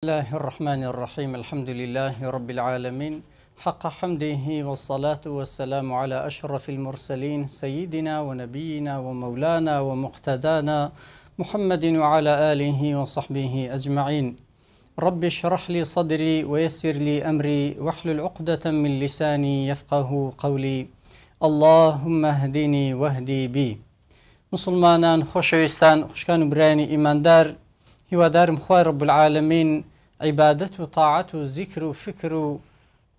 بسم الله الرحمن الرحيم الحمد لله رب العالمين حق حمده والصلاة والسلام على أشرف المرسلين سيدنا ونبينا ومولانا ومقتدانا محمد وعلى آله وصحبه أجمعين رب اشرح لي صدري ويسر لي أمري واحلل عقدة من لساني يفقه قولي اللهم اهدني واهدي بي مسلمان خوشويستان خوشكان براني هو دار خواه رب العالمين عیبادەت و تاعات و زیکر و فکر و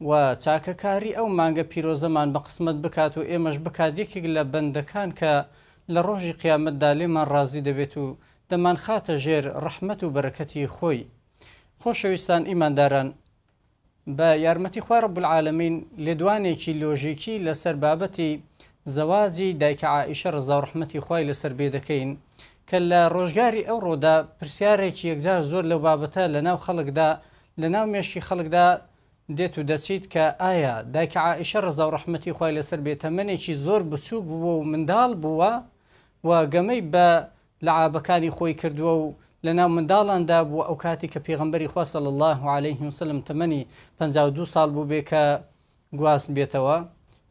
و چاکەکاری ئەو مانگە پیرۆزەمان بە قسمت بکات و ئێمەش بکات یەکێک لە بەندەکان کە لە ڕۆژی قیامەتدا لێمان ڕازی دەبێت و دەمان خاتە ژێر ڕەحمت و بەرەکەتی خۆی خۆشەویستان ئیمانداران بە یارمەتی خوار بولعاالمین لێدوانێکی لۆژیکی لەسەر بابەتی زەوازی دایکە عیشە ڕزاڕحمەتی خی لەسەر بێ دەکەین کە لە ڕۆژگاری ئەو ڕۆدا پرسیارێکی یەکجار زۆر لەو بابەتە لە ناو خەڵکدا لە ناو مێشکی خەڵکدا دێت و دەچیت کە ئایا دایکە عیشە ڕزا و ڕحمەتی خی لەسەر بێتەمەێکی زۆر بچوو بووە و منداڵ بووە و گەمەی بە لەعابەکانی خۆی کردووە و لە ناو منداڵاندا بوو ئەو کاتی کە پێغمبەری خواسە لە الله عليه وسلم تەمەنی 52 ساڵ بوو بێ کە گواست بێتەوە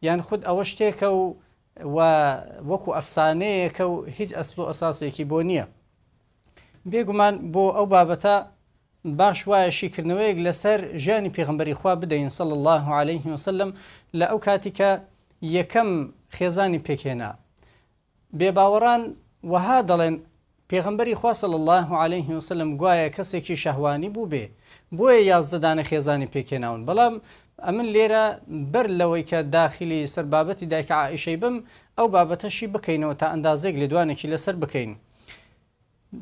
یان خود ئەوە شتێکە و وەکو ئەفسانەیەکە و هیچ ئەسل و ئەساسێکی بۆ نییە بێگومان بۆ ئەو بابەتە باش وایە شیکردنەوەیەک لەسەر ژیانی پێغمبەری خوا بدەین سڵ الله عليه وسلم لە ئەو کاتیکە یەکەم خێزانی پێکێنا بێباوەڕان وەها دەڵێن پێغمبەری خوا صل الله عليه وسلم گوایە کەسێکی شەهوانی بوو بێ بۆیە یازدەدانە خێزانی پێکێناون بەڵام ئەمن لێرە بەر لەوەی کە داخلی سەر بابەتی دایکە عیشەی بم ئەو بابەتەشی بکەینەوە تا ئەندازێک لە دوانێکی لەسەر بکەین.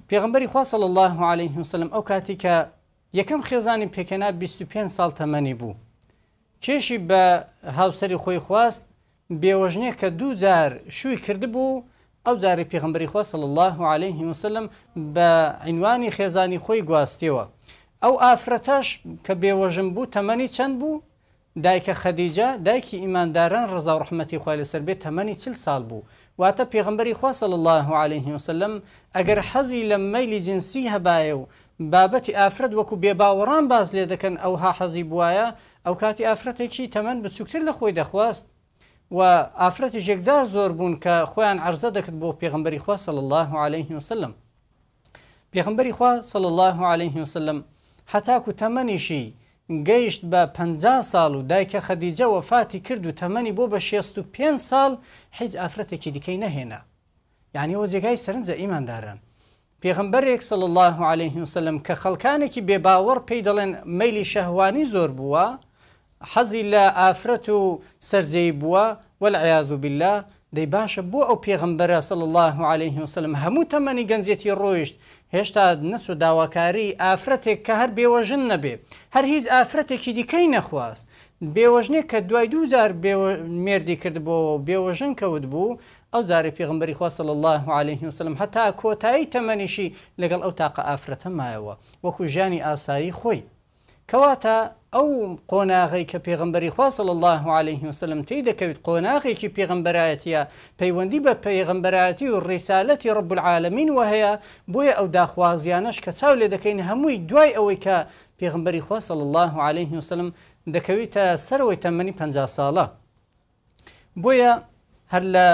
پێغمبەری خواصل الله عليه وسلم ئەو کاتی کە یەکەم خێزانی پێکەنا 25 ساڵ تەمەنی بوو. کێشی بە هاوسری خۆی خواست بێوەژنێک کە دوو جار شووی کردبوو ئەو جاری پێغمبەری خواصل الله عليه وسلم بە عینوانی خێزانی خۆی گواستیەوە. ئەو ئافرەتەش کە بێوەژم بوو تەمەنی چەند بوو دایکە خەدیجە دایکی ئیمانداران ڕزا و ڕحمەتی خۆی لەسەر بێت تەمەنی چل ساڵ بوو واتە پێغمبەری خواصل الله عليه وسلم ئەگەر حەزی لە مەلی جنسی هەبایە و بابەتی ئافرەت وەکو بێباوەڕان باز لێ دەکەن ئەوها حەزی بواە ئەو کاتی ئافرەتێکی تەمەەن بچووکتر لە خۆی دەخواست و ئافرەتی ژێکجار زۆر بوون کە خۆیان عرضە دەکرد بۆ پێغمبەری خوا صل الله عليه وسلم پێغمبەری خوا صل الله عليه وسلم حتاکو تەمەنیشی گەیشت بە 50 ساڵ و دایکە خەدیجە وەفاتی کرد و تەمەنی بۆ بە 65 ساڵ هیچ ئافرەتێکی دیکەی نەهێنا یعنی ئەوە جێگای سەرنجە ئیماندارن پێغمبەرێک سڵ الله عليه وسلم کە خەڵکانێکی بێباوەڕ پێی دەڵێن مەلی شەهوانی زۆر بووە حەزی لە ئافرەت و سەررجەی بووە وەعاز بالله دەی باشە بۆ ئەو پێغمبەرە سڵ الله عليه وسلم هەموو تەمەنی گەنجێتی ڕۆیشت هێشتا نس و داواکاری ئافرەتێک کە هەر بێوەژن نەبێ هەر هیچ ئافرەتێکی دیکەی نەخواست بێوەژنێک کە دوای دوزار مردی کرد بۆ بێوەژن کەوت بوو ئەو زارە پێغمبەری خواصل الله عليه وسلم هەتا کۆتایی تەمەنیشی لەگەڵ ئەو تاقە ئافرەتە مایەوە وەکو ژانی ئاسایی خۆی کەواتە ئەو قۆناغی کە پێغمبەری خواصل الله عليه وسلم تی دەکەوێت قۆناغێکی پێغمبەرایەتە پەیوەندی بە پێغمبەرایەتی و ڕیسالەتی ڕب العالمین و هەیە بۆیە ئەو داخوازیانش کە چاو لێ دەکەین هەمووی دوای ئەوەی کە پێغمبەری خواصل الله عليه وسلم دەکەوێتە سەرەوەی تەمەنی پ ساڵە بۆیە هەر لە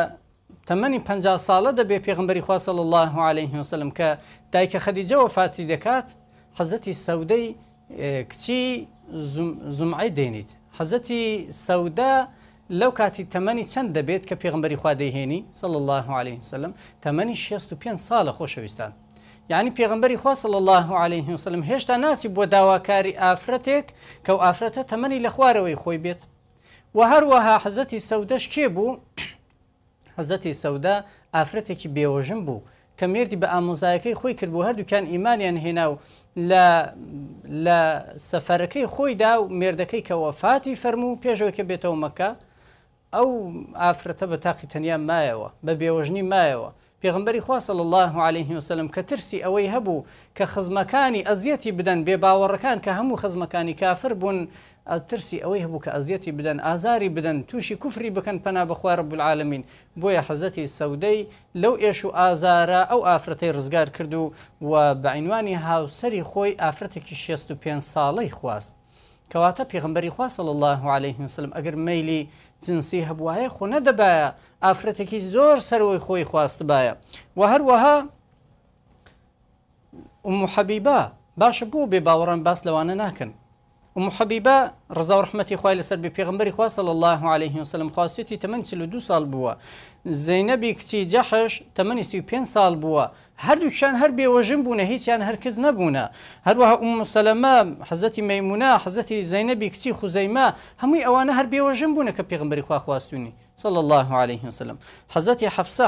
تەمەنی پ ساڵە دەبێ پێغمبەری خواصل الله عليه وسلم کە دایکە خەدیجەوە فاتی دەکات حەزەتی سەودەی کچی زمعی دێنیت حەزەتی سەودا لەو کاتی تەمەنی چەند دەبێت کە پێغمبەری خوا دەیهێنی سڵ الله عليه وسلم تەمەنی 65 ساڵە خۆشەویستان یعنی پێغمبەری خوا صل الله عليه وسلم هێشتا ناسی بۆ داواکاری ئافرەتێک کە و ئافرەتە تەمەنی لە خوارەوەی خۆی بێت و هەروەها حەزەتی سەودەش کێ بوو حەزەتی سەودا ئافرەتێکی بێوەژم بوو کە مردی بە ئامۆزایەکەی خۆی کردبوو هەردووکیان ئیمانیان هێنا و لە سەفەرەکەی خۆیدا و مێردەکەی کە وەفاتی فەرموو پێشەوەکە بێتەوە مەکە ئەو ئافرەتە بە تاقی تەنیا مایەوە بە بێوەژنی مایەوە پێغمبەری خواصل الله عليه وسلم کە ترسی ئەوەی هەبوو کە خزمەکانی ئەزیەتی بدەن بێ باوەڕەکان کە هەموو خزمەکانی کافر بوون ترسی ئەوەی هەبوو کە ئەزیەتی بدەن ئازاری بدەن تووشی کوفری بکەن پەنا بەخوار بولعاالمین بۆیە حەزەتی سەودەی لەو ئێش و ئازارە ئەو ئافرەتەی ڕزگار کرد و و بەعینوانی هاوسری خۆی ئافرەتێکی 65 ساڵەی خواست. کەواتە پێغمبەری خواصل الله عليه وسلم ئەگەر میلی جنسی هەبواە خۆ نەدەبایە ئافرەتێکی زۆر سەرەوەی خۆی خواست باە و هەروەها محەبیبا باشە بوو بێ باوەڕان باس لەوانە ناکەن محەبیبا ڕزا ڕحمەتی خخوای لەسەر بە پێغمبەری خواصل الله عليه وسلم خواستێتی تەمەند دو سال بووە زینەبی کچی جەحش تەمەنی سی پێ سال بووە هەردووچان هەر بێوەژم بوونە هیچیان هەرکز نەبوونە هەروەها مسلەمە حەزەتی مەمونە حەزەتی زینەبی کچی خوزەیما هەمووی ئەوانە هەر بێوەژم بوونە کە پێغمبەری خوا خواستونی صلى الله عليه وسلم حضرت حفصة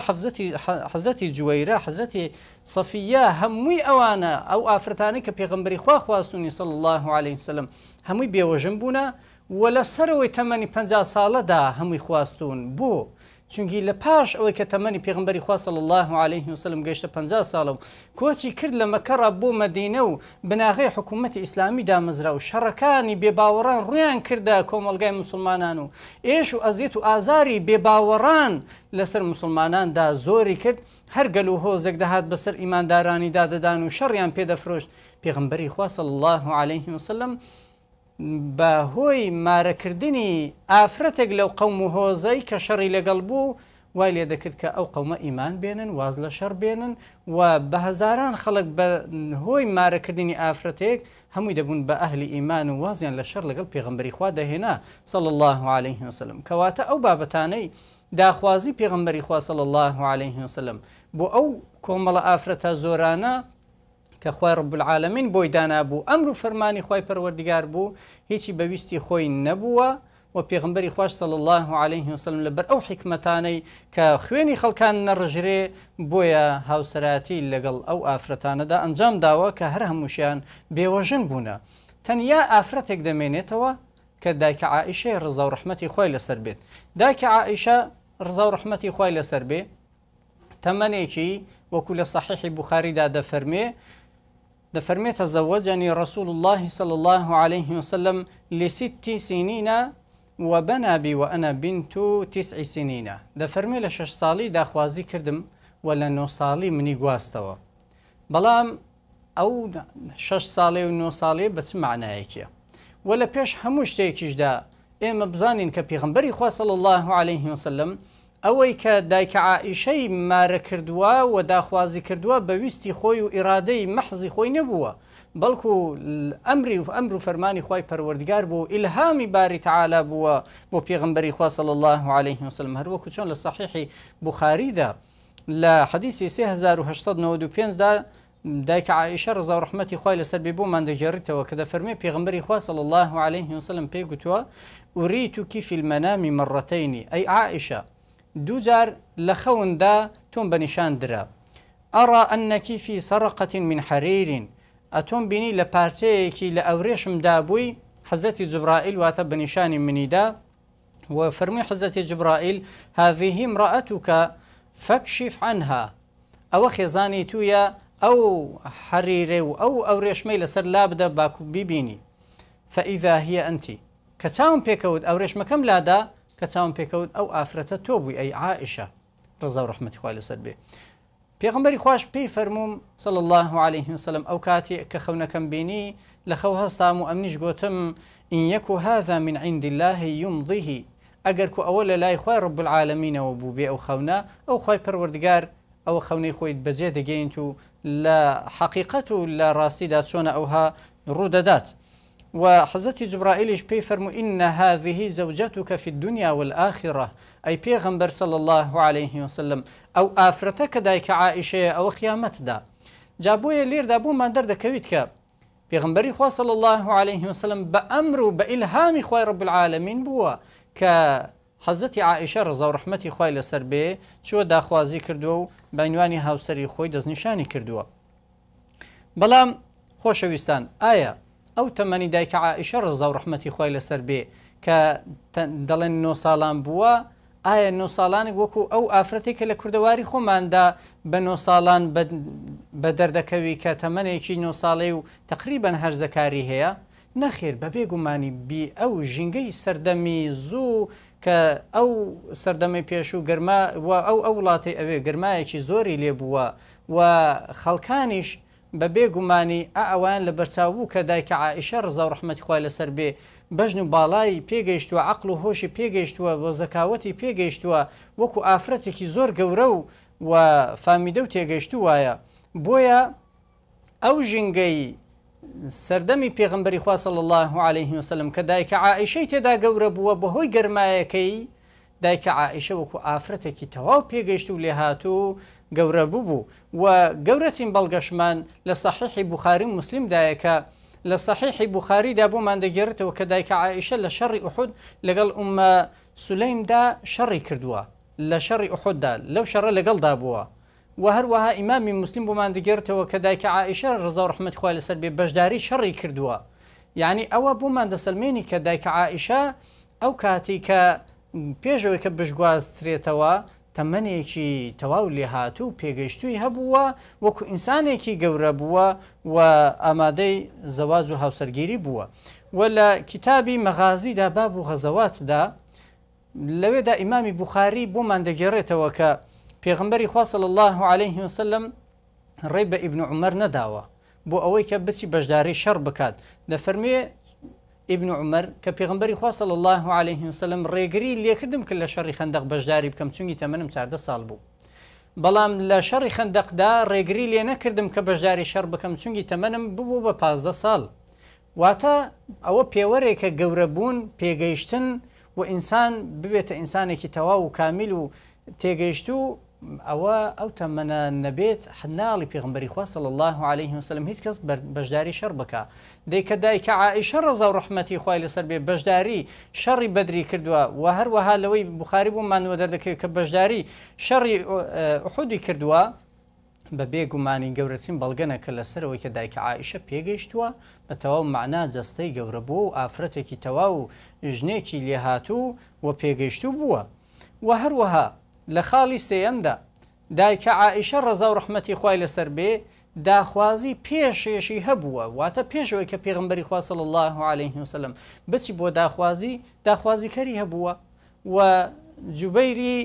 حضرت جويرة حضرت صفية هموي أوانا أو آفرتاني كبيغمبري خواه خواستوني صلى الله عليه وسلم هموي بيوجن ولا سروي تمني پنجا سالة دا هموي خواستون بو چونکی لە پاش ئەوەی کە تەمەنی پێغمبەری خواصل الله عليه وسلم گەیشتە 50 ساڵە و کۆچی کرد لە مەکەڕە بۆ مەدینە و بناغی حکوومەتی ئیسلامی دامەزرا و شەڕەکانی بێباوەڕان ڕویان کردە کۆمەلگای مسلمانان و ئێش و ئەزیێت و ئازاری بێباوەڕان لەسەر مسلماناندا زۆری کرد هەر گەل و هۆزێک دەهات بەسەر ئیماندارانی دادەدان و شەڕیان پێدەفرۆشت پێغمبەری خواصل الله عليه وسلم بە هۆی مارەکردنی ئافرەتێک لەو قەم و هۆزەی کە شەڕی لەگەڵ بوو وای لێ دەکرد کە ئەو قەمە ئیمان بێنن واز لە شەر بێنن و بە هەزاران خەڵک بە هۆی مارەکردنی ئافرەتێک هەمووی دەبوون بە ئەهلی ئیمان و وازیان لە شەر لەگەڵ پێغمبەری خوا دەهێنا سەڵ الله عليه وسلم کەواتە ئەو بابەتانەی داخوازی پێغمبەری خوا سەڵ الله عليه وسلم بۆ ئەو کۆمەڵە ئافرەتە زۆرانە کە خی ڕبولعاالمین بۆی دانابوو ئەمر و فەرمانی خی پەروەردگار بوو هیچی بەویستی خۆی نەبووە و پێغمبەری خوش سەل الله عليه وسلم لەبەر ئەو حکمتانەی کە خوێنی خەڵکان نەڕژرێ بۆیە هاوسەراتی لەگەڵ ئەو ئافرەتانەدا ئەنجام داوە کە هەر هەمووشیان بێوەژن بوونە تەنیا ئافرەتێک دەمێنێتەوە کە دایکە عیشێ ڕزا و ڕحمەتی خۆی لەسەر بێت دایکە عیشە ڕزا و ڕحمەتی خۆی لەسەر بێ تەمەنێکی وەکو لە صحیحی بخاریدا دەفەرمێ دەفەرمێتە زەوەجانی ڕسول الله صلى الله عليه وسلم لست سنين وبنا بي وأنا بنت تسع سنين دەفەرمێ لە شش ساڵی داخوازی کردم و لە نۆ ساڵی منی گواستەوە بەڵام ئەو شش ساڵێ و نۆ ساڵێ بەچ معنایەکیە و لە پێش هەموو شتێکیشدا ئێمە بزانین کە پیغمبەری خواصل الله عليه وسلم ئەوەی کە دایکە عائشه مارە کردووە و داخوازی کردووە بەویستی خۆی و ئیرادەی مەحزی خۆی نەبووە بەڵکو امر و امر و فەرمانی پروردگار بو الهام ئیلهامی باری بو بو بۆ پێغمبەری صلی الله عليه وسلم هەروەکو چۆن لە صحیحی دا لە حەدیسی 1995 دا دایکە عیشە ڕزا ڕحمەتی خی لەسەر بێ بۆ و کە فرمی فەرمی پێغمبەری صلی الله عليه وسلم پێی گوتووە ئوری توکی المنام مەڕەتینی ای عائشە دوجار لە خەوندا تۆم بە نیشان درا ئەڕا ئەنەکی فی سەرقەتین من حەریرین ئەتۆم بینی لە پارچەیەکی لە ئەو ڕێشمدا بووی حەزەتی جبرائیل واتە بەنیشانی منیدا و فەرمی حەزەتی جبرائیل هاذیهی ڕەتوکە فەکشیف عنها ئەوە خێزانی تویە ئەو حەریرێ و ئەو ئەو ڕێشمەی لەسەر لا بدە باکو بیبینی فەئیدا هیە ئەنتی کە چاوم پێکەوت ئەو ڕێشمەکەم لادا كتاون بيكود أو ئەو توبوي أي عائشة رضا ورحمة خوالي و ڕحمەتی خوای لەسەر فرموم پێغمبەری الله عليه وسلم او کاتی کە خەونەکەم بینی لە خەو هەستام و ئەمنیش گوتم هذا من عند الله یمضیهی اگر کو اول لا لای رب العالمين العالمینەوە بوو بێ ئەو او ئەو خی پەروەردگار ئەو خەونەی خۆیت بەجێ دەگەینت و لە حقیقەت و لە اوها چۆنە وحضرت جبرائيل فرمو إن هذه زوجتك في الدنيا والآخرة أي بيغمبر صلى الله عليه وسلم أو آفرتك دايك عائشة أو خيامت دا جابوه لير دابو ما درد كويتك پێغمبەری خوا صلى الله عليه وسلم بأمرو بإلهام و رب العالمين بوا ك حضرت عائشه رضا و رحمت ڕزا و ڕحمەتی خی لەسەر بێ چوە داخوازی کردووە و بەینوانی هاوسری خۆی کردو کردووە. بەڵام خۆشەویستان آية. ئەو تەمەنی دایکە عیشە ڕزە و ڕحمەتی خۆی لەسەر بێ کە دەڵێن نۆ ساڵان بووە ئایا نۆ ساڵانێک وەکو ئەو ئافرەتی کە لە کوردەواری خۆماندا بە نۆ ساڵان بە دەردەکەوی کە تەمەنێکی نۆ ساڵی و تقریبان هەرزەکاری هەیە نەخێر بە بێگومانی بی ئەو ژینگەی سەردەمی زوو کە ئەو سەردەمی پێش و گەرما و ئەو ئەو وڵاتی ئەوێ گرمایەکی زۆری لێبووە و خەڵکانیش بە بێگومانی ئەوان لە بەرچاوبوو کە دایکە عیشە ڕزا و ڕحمەتخوای لەسەر بێ بەژن و باڵای پێگەیشتووە عقل و هۆشی پێگەیشتووە بۆ زەکاوەتی پێگەیشتووە وەکو ئافرەتێکی زۆر گەورە و و فامیدە و تێگەیشتو وایە بۆیە ئەو ژینگەی سەردەمی پێغمبەری خواصل الله عليه وسلم کە دایکە عیشەی تێدا گەورە بووە بەهۆی گەرمایەکەی دایکە عائشە وەکو ئافرەتێکی تەواو پێگەشت و لێ هاتوو گەورە بوو و گەورەترین بەڵگەشمان لە سەحیحی بخاری مسلمدایەکە لە سەحیحی بخاریدا بۆمان دەگەێتەوە کە دایکە عائشە لە شەڕی ئوحود لەگەڵ ئومە سولەیمدا شەڕی کردووە لە شەڕی ئوحوددا لەو شەڕە لەگەڵدا بووە و هەروەها ئیمامی مسلیم بۆمان دەگەێتەوە کە دایکە عائشە ڕزا ڕحمت خوای لەسەر بێ بەشداری شەڕی کردووە یعنی ئەوە بۆمان دەسلمێنی کە دایکە عائشە ئەو کاتی کە پێشەوەی کە بشگوازترێتەوە تەمەنێکی تەواو لێهاتوو پێگەیشتووی هەبووە وەکو ئینسانێکی گەورە بووە و ئامادەی زەواز و هاوسەرگیری بووە وە لە کتابی مەغازیدا باب و غەزەواتدا لەوێدا ئیمامی بخاری بۆمان دەگەڕێتەوە کە پێغمبەری خواصل الله عليه وسلم ڕێ بە ئیبن عمەر نەداوە بۆ ئەوەی کە بچی بەشداری شەڕ بکات دەفەرمێ ئبن عمر کە پێغمبەری خواصل الله عليه وسلم ڕێگری لێکردم کرد لە شەڕی خندق بەشداری بکەم چونگی تەمەنم چاردە ساڵ بوو. بەڵام لە شەڕی خندقدا ڕێگری لێ نەکردم کە بەشداری شەر بکەم چونگی تەمەنم ببوو بە پازدە ساڵ. واتە ئەوە پێوەرێکە گەورەبوون پێگەیشتن و ئینسان ببێتە ئینسانێکی تەواو و کامیل و تێگەیشت و ئەوە ئەو تەمەە نەبێت حناڵی پێغمبەری خواصل الله عليه وسلم هیچ کەس بەشداری شەر بکە دیکە دایکە عائشە ڕزا و ڕحمەتی خی لەسەر بێ بەشداری شەڕی بەدری کردووە و هەروەها لەوەی بخاری بوومانوە دەردەکەی کە بەشداری شەڕی حودی کردووە بە بێگومانی گەورەترین بەڵگەنەکە لەسەرەوەی کە دایکە عیشە پێگەیشتووە بە تەواو معنا جەستەی گەورە بوو و ئافرەتێکی تەواو ژنێکی لێهاتوو و پێگەیشتوو بووە و هەروەها لە خاڵی سێەمدا دایکە عائشە ڕزا و ڕحمەتی خی لەسەر بێ داخوازی پێشێشی هەبووە واتە پێشەوەی کە پێغمبەری خواصل الله عليه وسلم بچی بۆ داخوازی داخوازیکەری هەبووە و جوبەیری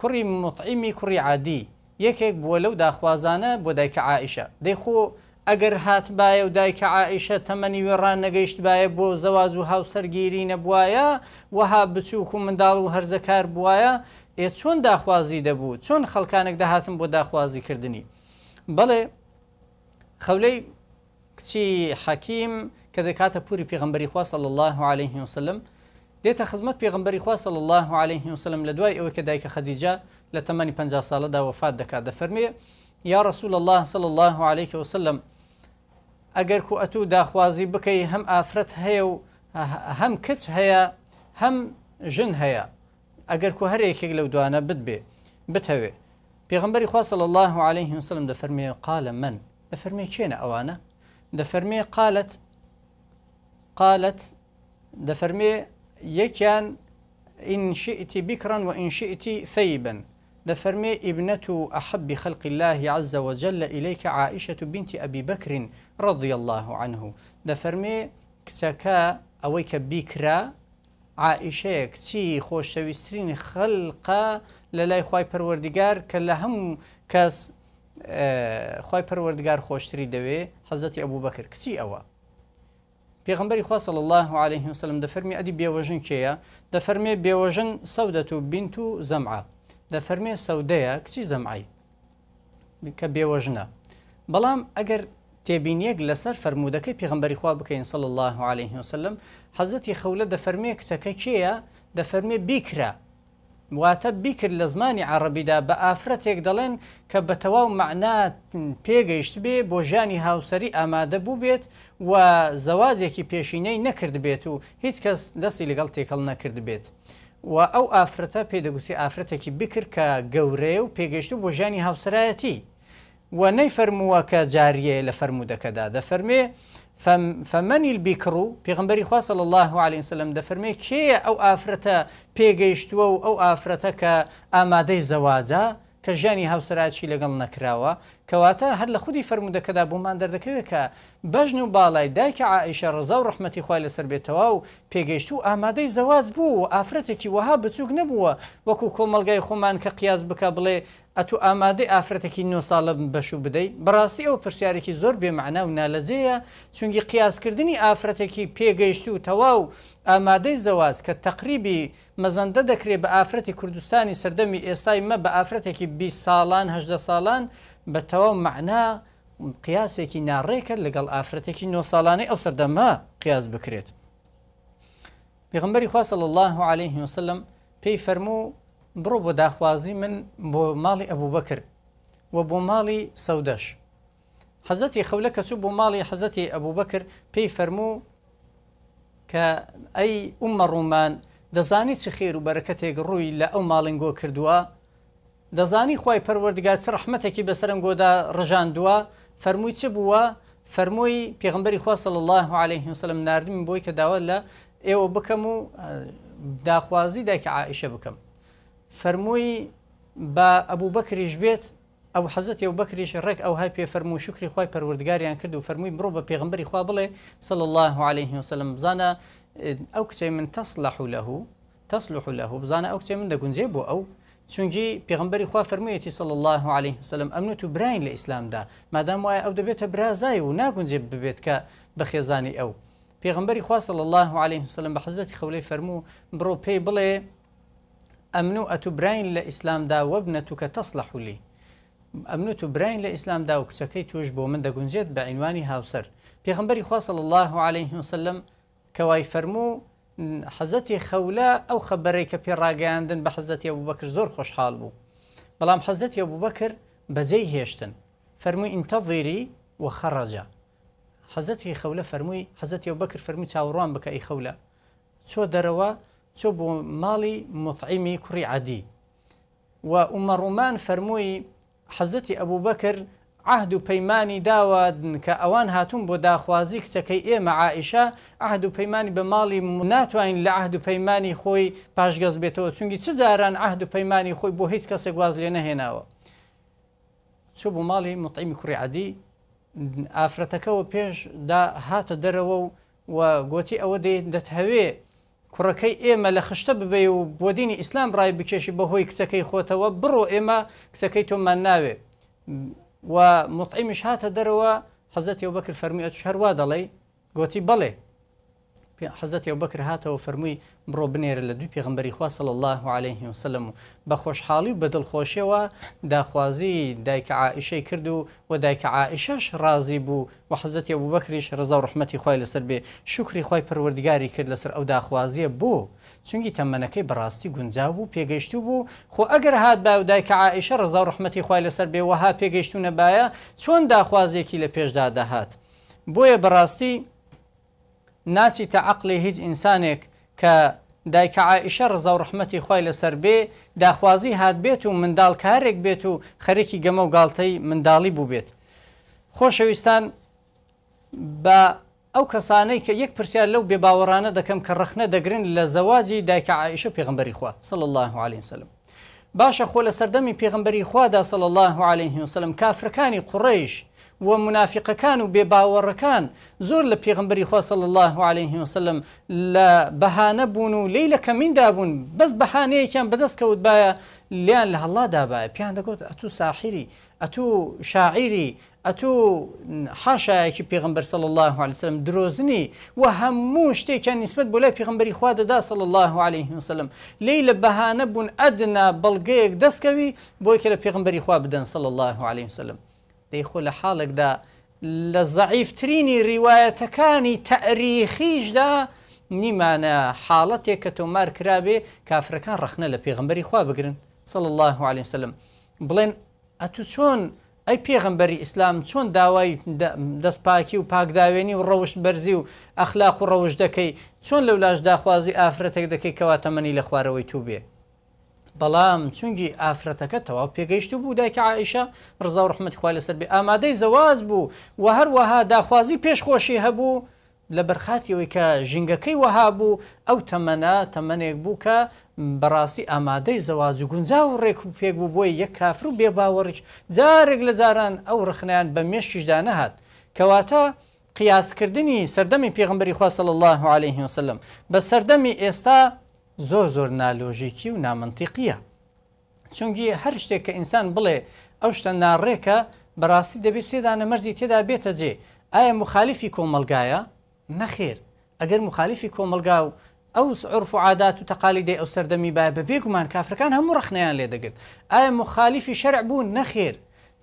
کوڕی مطعیمی کوڕی عادی یەکێک بووە لەو داخوازانە بۆ دایکە عائشە دەیخۆ ئەگەر هات باە و دایکە عائشە تەمەنی وێڕان نەگەیشت باە بۆ زەواز و هاوسەرگیری نەبواە وەها بچووک و منداڵ و هەرزەکار بواە ئێ چۆن داخوازی دەبوو چۆن خەڵکانێک داهاتم بۆ داخوازی کردنی بەڵێ خەولەی کچی حەکیم کە دەکاتە پوری پێغمبەری خواصل الله عليه وسلم دێتە خزمەت پێغمبەری خواصل الله عليه وسلم لە دوای ئەوە کە دایکە خەدیجا لە تەمەنی 50 ساڵەدا وفات دەکات دەفەرمێ یا رسول الله صلى الله عليه وسلم ئەگەر کو ئەتو داخوازی بکەی هەم ئافرەت هەیە و هەم کچ هەیە هەم ژن هەیە اگر کو دوانه بد به بتوی پیغمبر پێغمبەری صلی الله عليه وسلم فرمی قال من دەفەرمێ کێنە ده فرمی قالت قالت فرمی یکن إن شئت بكرا وإن شئت ثيبا دفرمي ابنة أحب خلق الله عز وجل إليك عائشة بنت أبي بكر رضي الله عنه دفرمي كتكا أويك بكرا عائشەیە کچی خۆشەویستترین خەلقا لە لای خی پەروەردیگار کە لە هەموو کەس خی پەروەردگار خۆشتری دەوێ حەزەتی ئەبوو بەکرد کچی ئەوە پێغمبەری خواصل الله عليه وسلم دەفەرمی ئەدی بێوەژن کێیە دەفەرمێ بێوەژن سەودەت و بینت و زەمعە دەفەرمێ سەودەیە کچی زەمعی کە بێوەژنە بەڵام ئەگەر تێبینیەک لەسەر فرەرمودەکەی پێغمبەری خوا بکەین سڵ الله عليه وسلم حەزەتی خەولە دەفەرمێ کچەکە کێیە دەفەرمێ بیکرا واتە بیکرد لە زمانی عربیدا بە ئافرەتێک دەڵێن کە بە تەواو معنات پێگەیشت بێ بۆ ژانی هاوسری ئامادە بوو بێت و زەوازێکی پێشینەی نەکرد بێت و هیچ کەس دەستی لەگەڵ تێکەڵ نەکرد بێت. و ئەو ئافرەتە پێدەگوتی ئافرەتێکی بکرد کە گەورەیە و پێگەشت و بۆ ژانی هاوسرایەتی و نەی فەرمووە کە جاریە لە فەرمودەکەدا دەفەرمێ فەمەنی بیکڕ و پێغمبەری خواصل الله عليه وسلم دەفەرمێ کێە ئەو ئافرەتە پێگەیشتووە و ئەو ئافرەتە کە ئامادەی زەواجە کە ژیانی هاوسراچی لەگەڵ نەکراوە کەواتە هەر لە خودی فرەرمودەکەدا بۆمان دەردەکەوێت کە بەژن و باڵای دایکە عائیشە ڕزا و ڕحمەتی خوای لەسەر بێتەوە و پێگەیشت و ئامادەی زەواز بوو و ئافرەتێکی وەها بچووک نەبووە وەکو کۆمەلگای خۆمان کە قیاس بکە بڵێ ئەتو ئامادەی ئافرەتێکی نو ساڵە بەشوو بدەیت بەڕاستی ئەو پرسیارێکی زۆر بێمەعنا و نالەزەیە چونگی قیاسکردنی ئافرەتێکی پێگەیشت و تەواو ئامادەی زەواز کە تقریبی مەزەندە دەکرێت بە ئافرەتی کوردستانی سەردەمی ئێستای مە بە ئافرەتێکی 20 ساڵان هەدە ساڵان بەتەواو معنا قیاسێکی ناڕێکە لەگەڵ ئافرەتێکی نۆ ساڵانەی ئەو سەردەما قیاس بکرێت. پێغمبەری خواصل الله عليه وسلم پێی فەرموو بڕۆ بۆ داخوازی من بۆ ماڵی ئەبوو بەکر و بۆ ماڵی سەودەش. حەزەتی خەولە کە چوو بۆ ماڵی حەزەتی ئەبوو بەکر پێی فەرموو کە ئەی ئومە ڕوومان دەزانی چ خێر و بەرەکەتێک ڕووی لە ئەو ماڵنگۆ کردووە دەزانی خی پەروەردگار چ ڕحمەتێکی بەسەرم گۆدا ڕژاندووە فەرمووی چ بووە فەرمووی پێغمبەری خواصل الله عليه وسلم نردمی بۆی کە داوە لە ئێوە بکەم و داخوازی دایکە عیشە بکەم فەرمووی بە ئەبوو بەکریش بێت ئەو حەزت و بەکریش ڕێک ئەو های پێ فەرمو شکری خی پەروەردگاریان کرد و فەرمووی بڕۆ بە پێغمبەری خوا بڵێ صل الله عليه وسلم بزانە ئەو کچەی من تەسلح لەهوو تەسلح لەهوو بزانە ئەو کچەی من دەگونجێ بۆ ئەو چونکی پیغمبری خوا فرمویەتی صل الله عليه وسلم ئەمن و براین لە ئیسلامدا مادام وایە ئەو دەبێتە برازای و ناگونجێ ببێت کە بە خێزانی ئەو پیغمبری خوا صل الله عليه وسلم بە حزەتی خەولەی فەرموو بڕۆ پێی بڵێ ئەمن و ئەتو براین لە ئیسلامدا وەبنە و کە تەصلحولی ئەمن و براین لە ئیسلامدا و کچەکەی توش بۆ من دەگونجێت بە عینوانی هاوسەر پێغمبەری خوا صل الله عليه وسلم کەوای فەرموو حزتي خەولە أو خەبەرەی کە پێڕاگەاندن بحزتي أبو بكر زور خوش خۆشحال بوو بەڵام حەزەتی ئەو بەکر بەجێی هێشتن فەرمووی ئینتەظیری و خەڕەجە حەزەتی خەولە فەرمووی حەزەتی ئەو بەکر فەرمی چاوەڕوان بکەی خەولە چۆ دەرەوە چۆ بۆ ماڵی مطعیمی کوڕی عادی و عمەڕومان فەرمووی حەزەتی ئەبوو عهد و پەیمانانی داوادن کە ئەوان هاتون بۆ داخوازی کچەکەی ئێمە عائشە عهد و پەیمانانی بە ماڵی ناتوانین لە عهد و پەیمانانی خۆی پاشگەز بێتەوە چونگی چ زاران عهد و پەیمانانی خۆی بۆ هیچ کەسێک گواز لێ نەهێناوە چوو بۆ ماڵی مطعیمی کوڕعادی ئافرەتەکەەوە پێشدا هاتە دەرەوە و و گوتی ئەوە دەتهەوێ کوڕەکەی ئێمە لە خشتە ببێ و بۆ دینی ئیسلام ڕای بکێشی بەهۆی کچەکەی خۆتەوە بڕۆ ئێمە کچەکەی تۆمان ناوێ و مطعیمش دروا دەرەوە أبو بكر فرمي فەرمی وادلي قوتي دەڵێ حەزت ئەو بەکر هاتەوە فەرمووی بڕۆ بنێرە لە دوو پێغمبەری خواصل الله عليه وسلم و بە خۆشحاڵی و بەدڵخۆشیەوە داخوازی دایکە عائشەی کرد و و دایکە عائشەش رازی بوو و حەزت ئەو بەکریش ڕزا و ڕحمەتی خی لەسەر بێ شکری خی پەروەردگاری کرد لەسەر ئەو داخوازیە بوو چونگی تەمەنەکەی بەڕاستی گونجاو بوو پێگەیشت بوو خۆ ئەگەر هات با و دایکە عائشە ڕزا و ڕحمەتی خی لەسەر بێ وها پێگەیشتونە باە چۆن داخوازیەکی لە پێشدا دەهات بۆیە بەڕاستی ناچی تە عقلی هیچ ئینسانێک کە دایکە عیشە ڕزە و ڕحمەتی خی لەسەر بێ داخوازی هات بێت و منداڵ کارێک بێت و خەرێکی گەمە و گاڵتەی منداڵی بوو بێت. خۆشەویستان بە ئەو کەسانەی کە یەک پرسیار لەو بێباوەڕانە دەکەم کە ڕخنە دەگرن لە زەواجی دایکە عیشە پێغمبەری خوا سڵ الله عليه وسلم. باشە خۆ لە سەردەمی پێغمبەری خوادا سڵ الله عليه وسلم کافرەکانی قوڕیش و منافقەکان و بێباوەڕەکان زۆر لە پێغمبەری خۆسەڵ الله عليه وسلم لە بەهانە بوون و لی لە کەمیندا بوون بەس بەهانەیەکیان بەدەست کەوت باە لیان لە هەڵادابە پیان دەگوت ئەتو ساحری ئەتو شاعری ئەتو حاشایەکی پێغمبەر سڵ الله عليهسلم درۆزنی و هەموو شتێکیان نسبت بۆ لای پێغمبەری خوا دەدا سڵ الله عليه وسلم لی لە بەهانە بوون ئەدنا بەڵگەیەک دەستکەوی بۆیکە لە پێغمبەری خوا بدەن سڵ الله عليه وسلم دەیخۆ لە حاڵێکدا لە زعیفترینی ریواەتەکانی تەریخیشدا نیمانە حاڵەتێک کە تۆمار کرابێ کافرەکان ڕخنە لە پێغمبەری خوا بگرن سڵ الله عليه وسلم بڵێن ئەتو چۆن ئەی پێغمبەری ئیسلام چۆن داوای دەستپاکی و پاکداوێنی و ڕەوشت بەرزی و ئەخلاق و ڕەوش دەکەی چۆن لەولاش داخوازی ئافرەتێک دەکەی کەواتەمەنی لە خوارەوەی تو بێ بەڵام چونجی ئافرەتەکە تەواو پێگەیشت بوو دایکە عیشە ڕزا و ڕحمت خوای لەسەر بێ ئامادەی زەواز بوو و هەروەها داخوازی پێشخۆشی هەبوو لە بەرخاتیەوەی کە ژینگەکەی وەها بوو ئەو تەمەە تەمەنێک بوو کە بەڕاستی ئامادەی زەواز و گونجا و ڕێک و پێک بوو بۆی یەک کافر و بێباوەڕج جارێک لە جاران ئەو ڕخنیان بە مێشتیشدا نەهات کەواتە قیاسکردنی سەردەمی پێغمبەری خواصل الله عليه وسلم بە سەردەمی ئێستا زۆر زۆر نالۆژیکی و نامنتیقیە چونگی هەر شتێک کە ئینسان بڵێ ئەو شتە ناڕێکە بەڕاستی دەبێت سێدانە مەرزی تێدا بێتە جێ ئایا مخالیفی کۆمەلگایە نەخێر ئەگەر مخالیفی کۆمەلگا و ئەو عرف و عادات و تەقالیدەی ئەو سەردەمی باە بە بێگومان کافرەکان هەموو ڕخنیان لێ دەگرت ئایا مخالیفی شەرع بوو نەخێر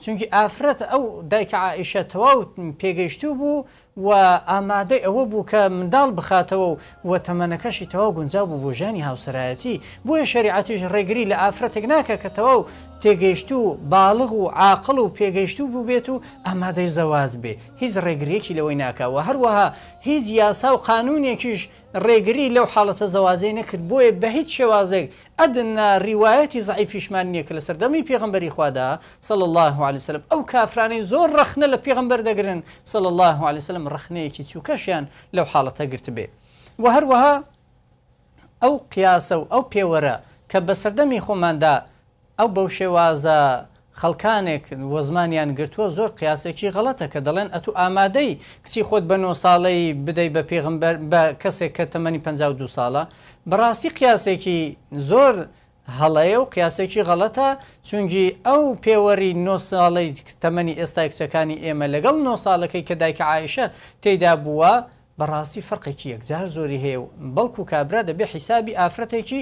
چونکی ئافرەت ئەو دایکە عائشە تەواوت پێگەیشتوو بوو و ئامادەی ئەوە بوو کە منداڵ بخاتەوە و وە تەمەنەکەشی تەواو گونجاو بوو بۆ ژانی هاوسرایەتی بۆیە شریعەتیش ڕێگری لە ئافرەتێک ناکە کە تەواو تێگەیشت و باڵغ و عاقل و پێگەیشت و بوو بێت و ئەمادەی زەواز بێ هیچ ڕێگرێکی لەوەی ناکەوە هەروەها هیچ یاسا و قانونێکیش ڕێگری لەو حاڵەتە زەوازەی نەکرد بۆیە بە هیچ شێوازێک ئەدننا ڕیواەتی زعیفیشمان نییە کە لە سەردەمی پێغمبەری خوادا سڵ الله عليه وسلم ئەو کافرانی زۆر ڕخنە لە پێغمبەر دەگرن سڵ الله عليه وسلم ڕخنەیەکی چووکەشیان لەو حاڵەتە گرت بێ و هەروەها ئەو قیاسە و ئەو پێوەرە کە بە سەردەمی خۆماندا ئەو بەو شێوازە خەڵکانێک وە زمانیان گرتووە زۆر قیاسێکی غەڵەتە کە دەڵێن ئەتو ئامادەی کچی خۆت بە نۆ ساڵەی بدەی بە پێغمبەر بە کەسێک کە تەمەنی 52 ساڵە بەڕاستی قیاسێکی زۆر هەڵەیە و قیاسێکی غەڵەتە چونجی ئەو پێوەری نۆ ساڵی تەمەنی ئێستا کچەکانی ئێمە لەگەڵ نۆ ساڵەکەی کە دایکە عیشە تێدا بووە بەڕاستی فەرقێکی یەکجار زۆری هەیە و بەڵکو کابرا دەبێ حیسابی ئافرەتێکی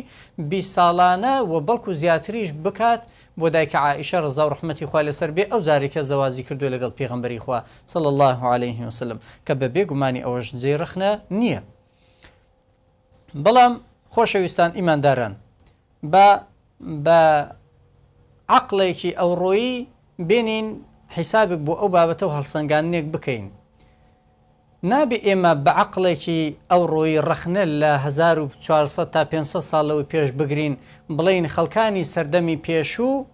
بی ساڵانە و بەڵکو زیاتریش بکات بۆ دایکە عیشە ڕزا و ڕحمەتی خوا لەسەر بێ ئەو زارێکە زەوازی کردو لەگەڵ پێغمبەری خوا سڵ الله عليه وسلم کە بە بێگومانی ئەوەش جێرەخنە نییە. بەڵام خۆشەویستان ئیماندارن بە بە عقلێکی ئەوڕۆیی بێنین حیسابێک بۆ ئەو بابەتە و هەڵسەنگانێک بکەین نابێ ئێمە بە عقلێکی ئەو ڕۆی ڕخنە لە 1400 تا 500 ساڵەوە پێش بگرین بڵین خەڵکانی سەردەمی پێشوو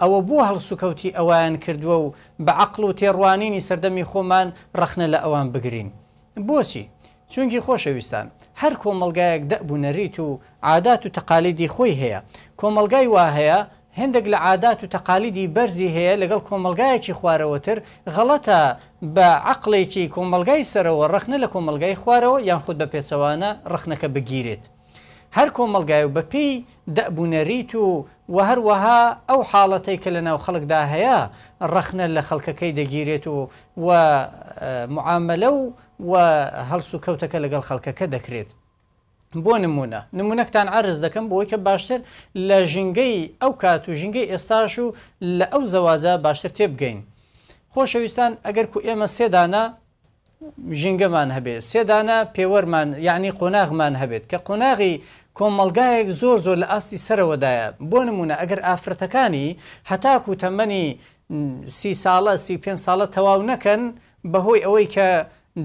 ئەوە بۆ هەڵسوکەوتی ئەویان کردووە و بە عقل و تێڕوانینی سەردەمی خۆمان ڕخنە لە ئەوان بگرین بۆچی چونکی خۆشەویستان هەر کۆمەلگایەک دەبوونەریت و عادات و تەقالیدی خۆی هەیە کۆمەلگای وا هەیە هەندێک لە عادات و تەقالیدی بەرزی هەیە لەگەڵ کۆمەلگایەکی خوارەوەتر غەڵەتە بە عقلێکی کۆمەلگای سەرەوە ڕخنە لە کۆمەلگای خوارەوە یان خود بە پێچەوانە ڕخنەکە بگیرێت. هەر کۆمەلگای و بەپی دەبوونەریت و و هەروەها ئەو حاڵەتی کە لە ناو خەڵکدا هەیە ڕخنە لە خەڵکەکەی دەگیرێت و و معاملە و و هەلس و کەوتەکە لەگەڵ خەڵکەکە دەکرێت. بۆ نمونە نمونەکتان عرز دەکەم بۆی کە باشتر لە ژنگەی ئەو کات و ژنگەی ئێستاش و لە ئەو زەوازە باشتر تێبگەین خۆشەویستان ئەگەر کو ئێمە سێدانە ژینگەمان هەبێت سێدانە پێوەرمان یعنی قۆناغمان هەبێت کە قۆناغی کۆمەلگایەک زۆر زۆر لە ئاستی سەرەوەدایە بۆ نمونە ئەگەر ئافرەتەکانی هەتاک و تەمەنی سی ساڵە سی پێ ساڵە تەواو نەکەن بەهۆی ئەوەی کە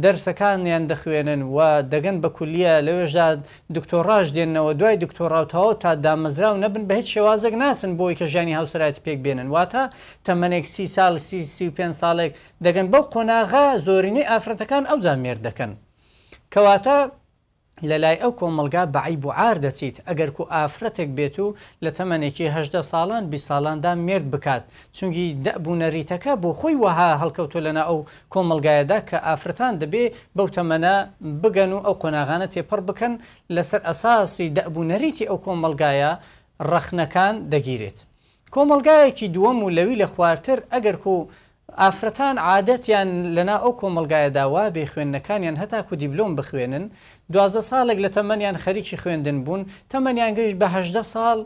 دەرسەکانیان دەخوێنن و دەگەن بە کولیە لەوێژدا دکتۆڕاش دێنەوە دوای دکتۆڕاوتەوە تا دامەزرا و نەبن بە هیچ شێوازەك ناسن بۆی کە ژانی هاوسرایەت پێک بێنن واتە تەمەێک سی سال سی پێ ساڵێک دەگەن بەو قۆناغا زۆرینەی ئافرەتەکان ئەو زامێر دەکەن کەواتە لە لای ئەو کۆمەلگا بەعی بۆ ئار دەچیت ئەگەر کو ئافرەتێک بێت و لە تەمەێکیه ساڵان بی ساڵاندا مرد بکات چونگی دەبوونەریتەکە بۆ خۆی وەها هەڵکەوتو لەنا ئەو کۆمەلگایەدا کە ئافرەتان دەبێ بەو تەمەە بگەن و ئەو قۆناغانە تێپەر بکەن لەسەر ئەساسی دەبوونەریتی ئەو کۆمەلگایە ڕەخنەکان دەگیرێت. کۆمەلگایەکی دووەم و لەوی لە خوارتر ئەگەر کو ئافرەتان عادەتیان لەنا ئەو کۆمەلگایە داوا بێ خوێندنەکانیان هەتاکو دیبلۆم بخوێنن دوازە ساڵێک لە تەمەنیان خەریکی خوێندن بوون تەمەنیان گەیشت بەهدە ساڵ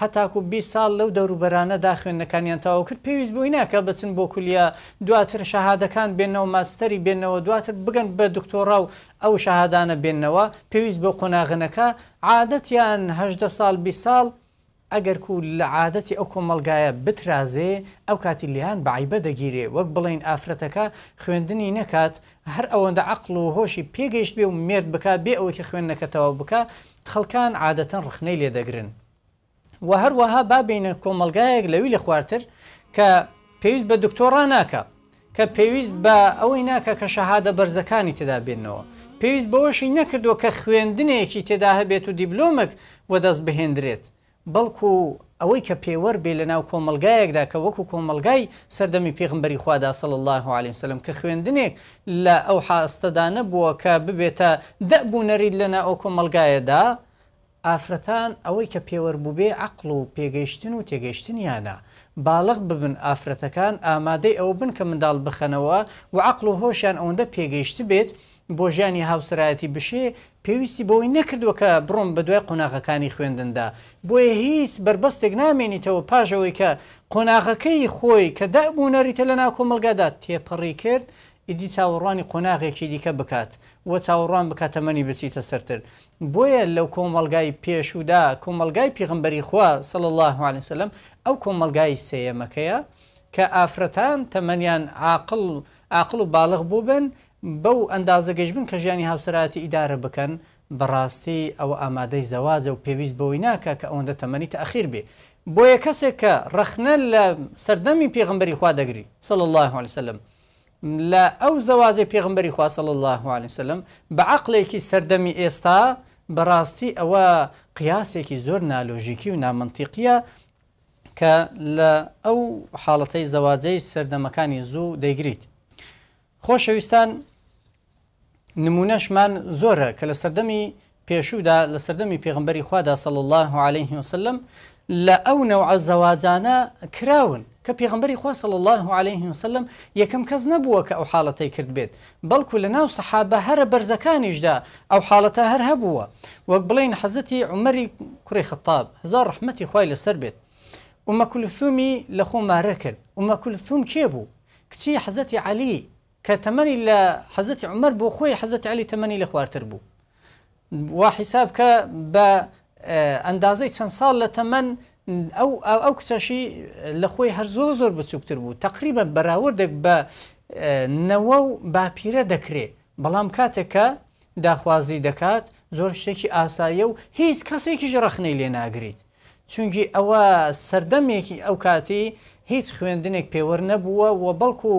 هەتاکو 20 ساڵ لەو دەوروبەرانەدا خوێندنەکانیان تاوا کرد پێویست بووی ناکە بچن بۆ کولیە دواتر شەهادەکان بێنەوە ماستەری بێنەوە دواتر بگەن بە دکتۆڕا و ئەو شەهادانە بێنەوە پێویست بۆ قۆناغنەکە عادەتیانه ساڵ 20 ساڵ ئەگەر کو لە عادەتی ئەو کۆمەلگایە بترازێ ئەو کاتی لیان بەعیبە دەگیرێ وەک بڵین ئافرەتەکە خوێندنی نەکات هەر ئەوەندە عقل و هۆشی پێگەیشت بێ و مرد بکە بێ ئەوەیکە خوێندنەکەتەوە بکە خەڵکان عادەتەن ڕخنەی لێ دەگرن و هەروەها بابینە کۆمەلگایەک لەوی لە خوارتر کە پێویست بە دکتۆرا ناکە کە پێویست بە ئەوەی ناکە کە شەهادە بەرزەکانی تێدا بێنەوە پێویست بەوەشی نەکردو کە خوێندنێکی تێدا هەبێت و دیبلۆمک وەدەست بهێندرێت بەڵکو ئەوەی کە پێوە بێ لە ناو کۆمەلگایەکدا کە وەکو کۆمەلگای سەردەمی پێغمبەری خوادا سڵ الله عليه وسلم کە خوێندنێک لە ئەو حاستەدا نەبووە کە ببێتە دەبوو نەرید لەنا ئەو کۆمەلگایەدا ئافرەتان ئەوەی کە پێوە بووبێ عقل و پێگەیشتن و تێگەیشتنیانە باڵغ ببن ئافرەتەکان ئامادەی ئەو بن کە منداڵ بخەنەوە و عقل و هۆشیان ئەوەندە پێگەیشت بێت بۆ ژیانی هاوسرایەتی بشێ پێویستی بۆی نەکردووە کە بڕۆم بە دوای قۆناغەکانی خوێندندا بۆیە هیچ بربەستێک نامێنیتەوە پاژەوەی کە قۆناغەکەی خۆی کە دابوو نەریتە لە ناو کۆمەلگادا تێپەڕی کرد ئیدی چاوەڕوانی قۆناغێکی دیکە بکات وە چاوەڕوان بکاتەمەنی بچیتە سەرتر بۆیە لەو کۆمەلگای پێشودا کۆمەلگای پیغمبەری خوا سڵ الله عليه وسلم ئەو کۆمەلگای سێەمەکەیە کە ئافرەتان تەمەنیان عاقل عقل و باڵغ بوو بن بەو ئەندازە گەشتبن کە ژیانی هاوسەراتی ئیدارە بکەن بەڕاستی ئەوە ئامادەی زەوازە و پێویست بەوەی ناکە کە ئەوەندە تەمەنی تاخیر بێ بۆیە کەسێک کە رەخنە لە سەردەمی پێغمبەری خوا دەگری سڵ الله عليهسلم لە ئەو زەوازی پێغمبەری خوا سڵ الله عليهسلم بە عقلێکی سەردەمی ئێستا بەڕاستی ئەوە قیاسێکی زۆر نالۆژیکی و نامنتیقیە کە لە ئەو حاڵەتەی زەوازەی سەردەمەکانی زوو دەیگریت نمونش من زوره که لسردمی پیشو دا لسردمی پیغمبری خواه دا سەڵ الله عليه وسلم لە ئەو نوع زەواجانە کراون کە پێغمبەری خوا سەڵ الله عليه وسلم یەکەم کەس نەبووە کە ئەو حاڵەتی کرد بێت بەڵکو لە ناو سەحابە هەرە بەرزەکانیشدا ئەو حاڵەتە هەر هەبووە وەک بڵین حەزەتی عمەری خطاب هزار ڕحمەتی وما كل ثومي لخو ما ركل وما كل ثوم كيبو كتي حزتي علي کە تەمەنی لە حەزەتی عمەر بۆ خۆی حەزەتی علی تەمەنی لە خوارتر بوو وا حیساب کە بە ئەندازەی چەند ساڵ لە تەمەەن ئەو ئەو کچەشی لە خۆی هەر زۆر زۆر بچووکتر بوو تقریبا بەراوردێک بە نەوە و باپیرە دەکرێت بەڵام کاتێکە داخوازی دەکات زۆر شتێکی ئاسایە و هیچ کەسێکی ژڕخنەی لێ ناگریت چونکی ئەوە سەردەمێکی ئەو کاتی هیچ خوێندنێک پێوەەر نەبووە و بەڵکو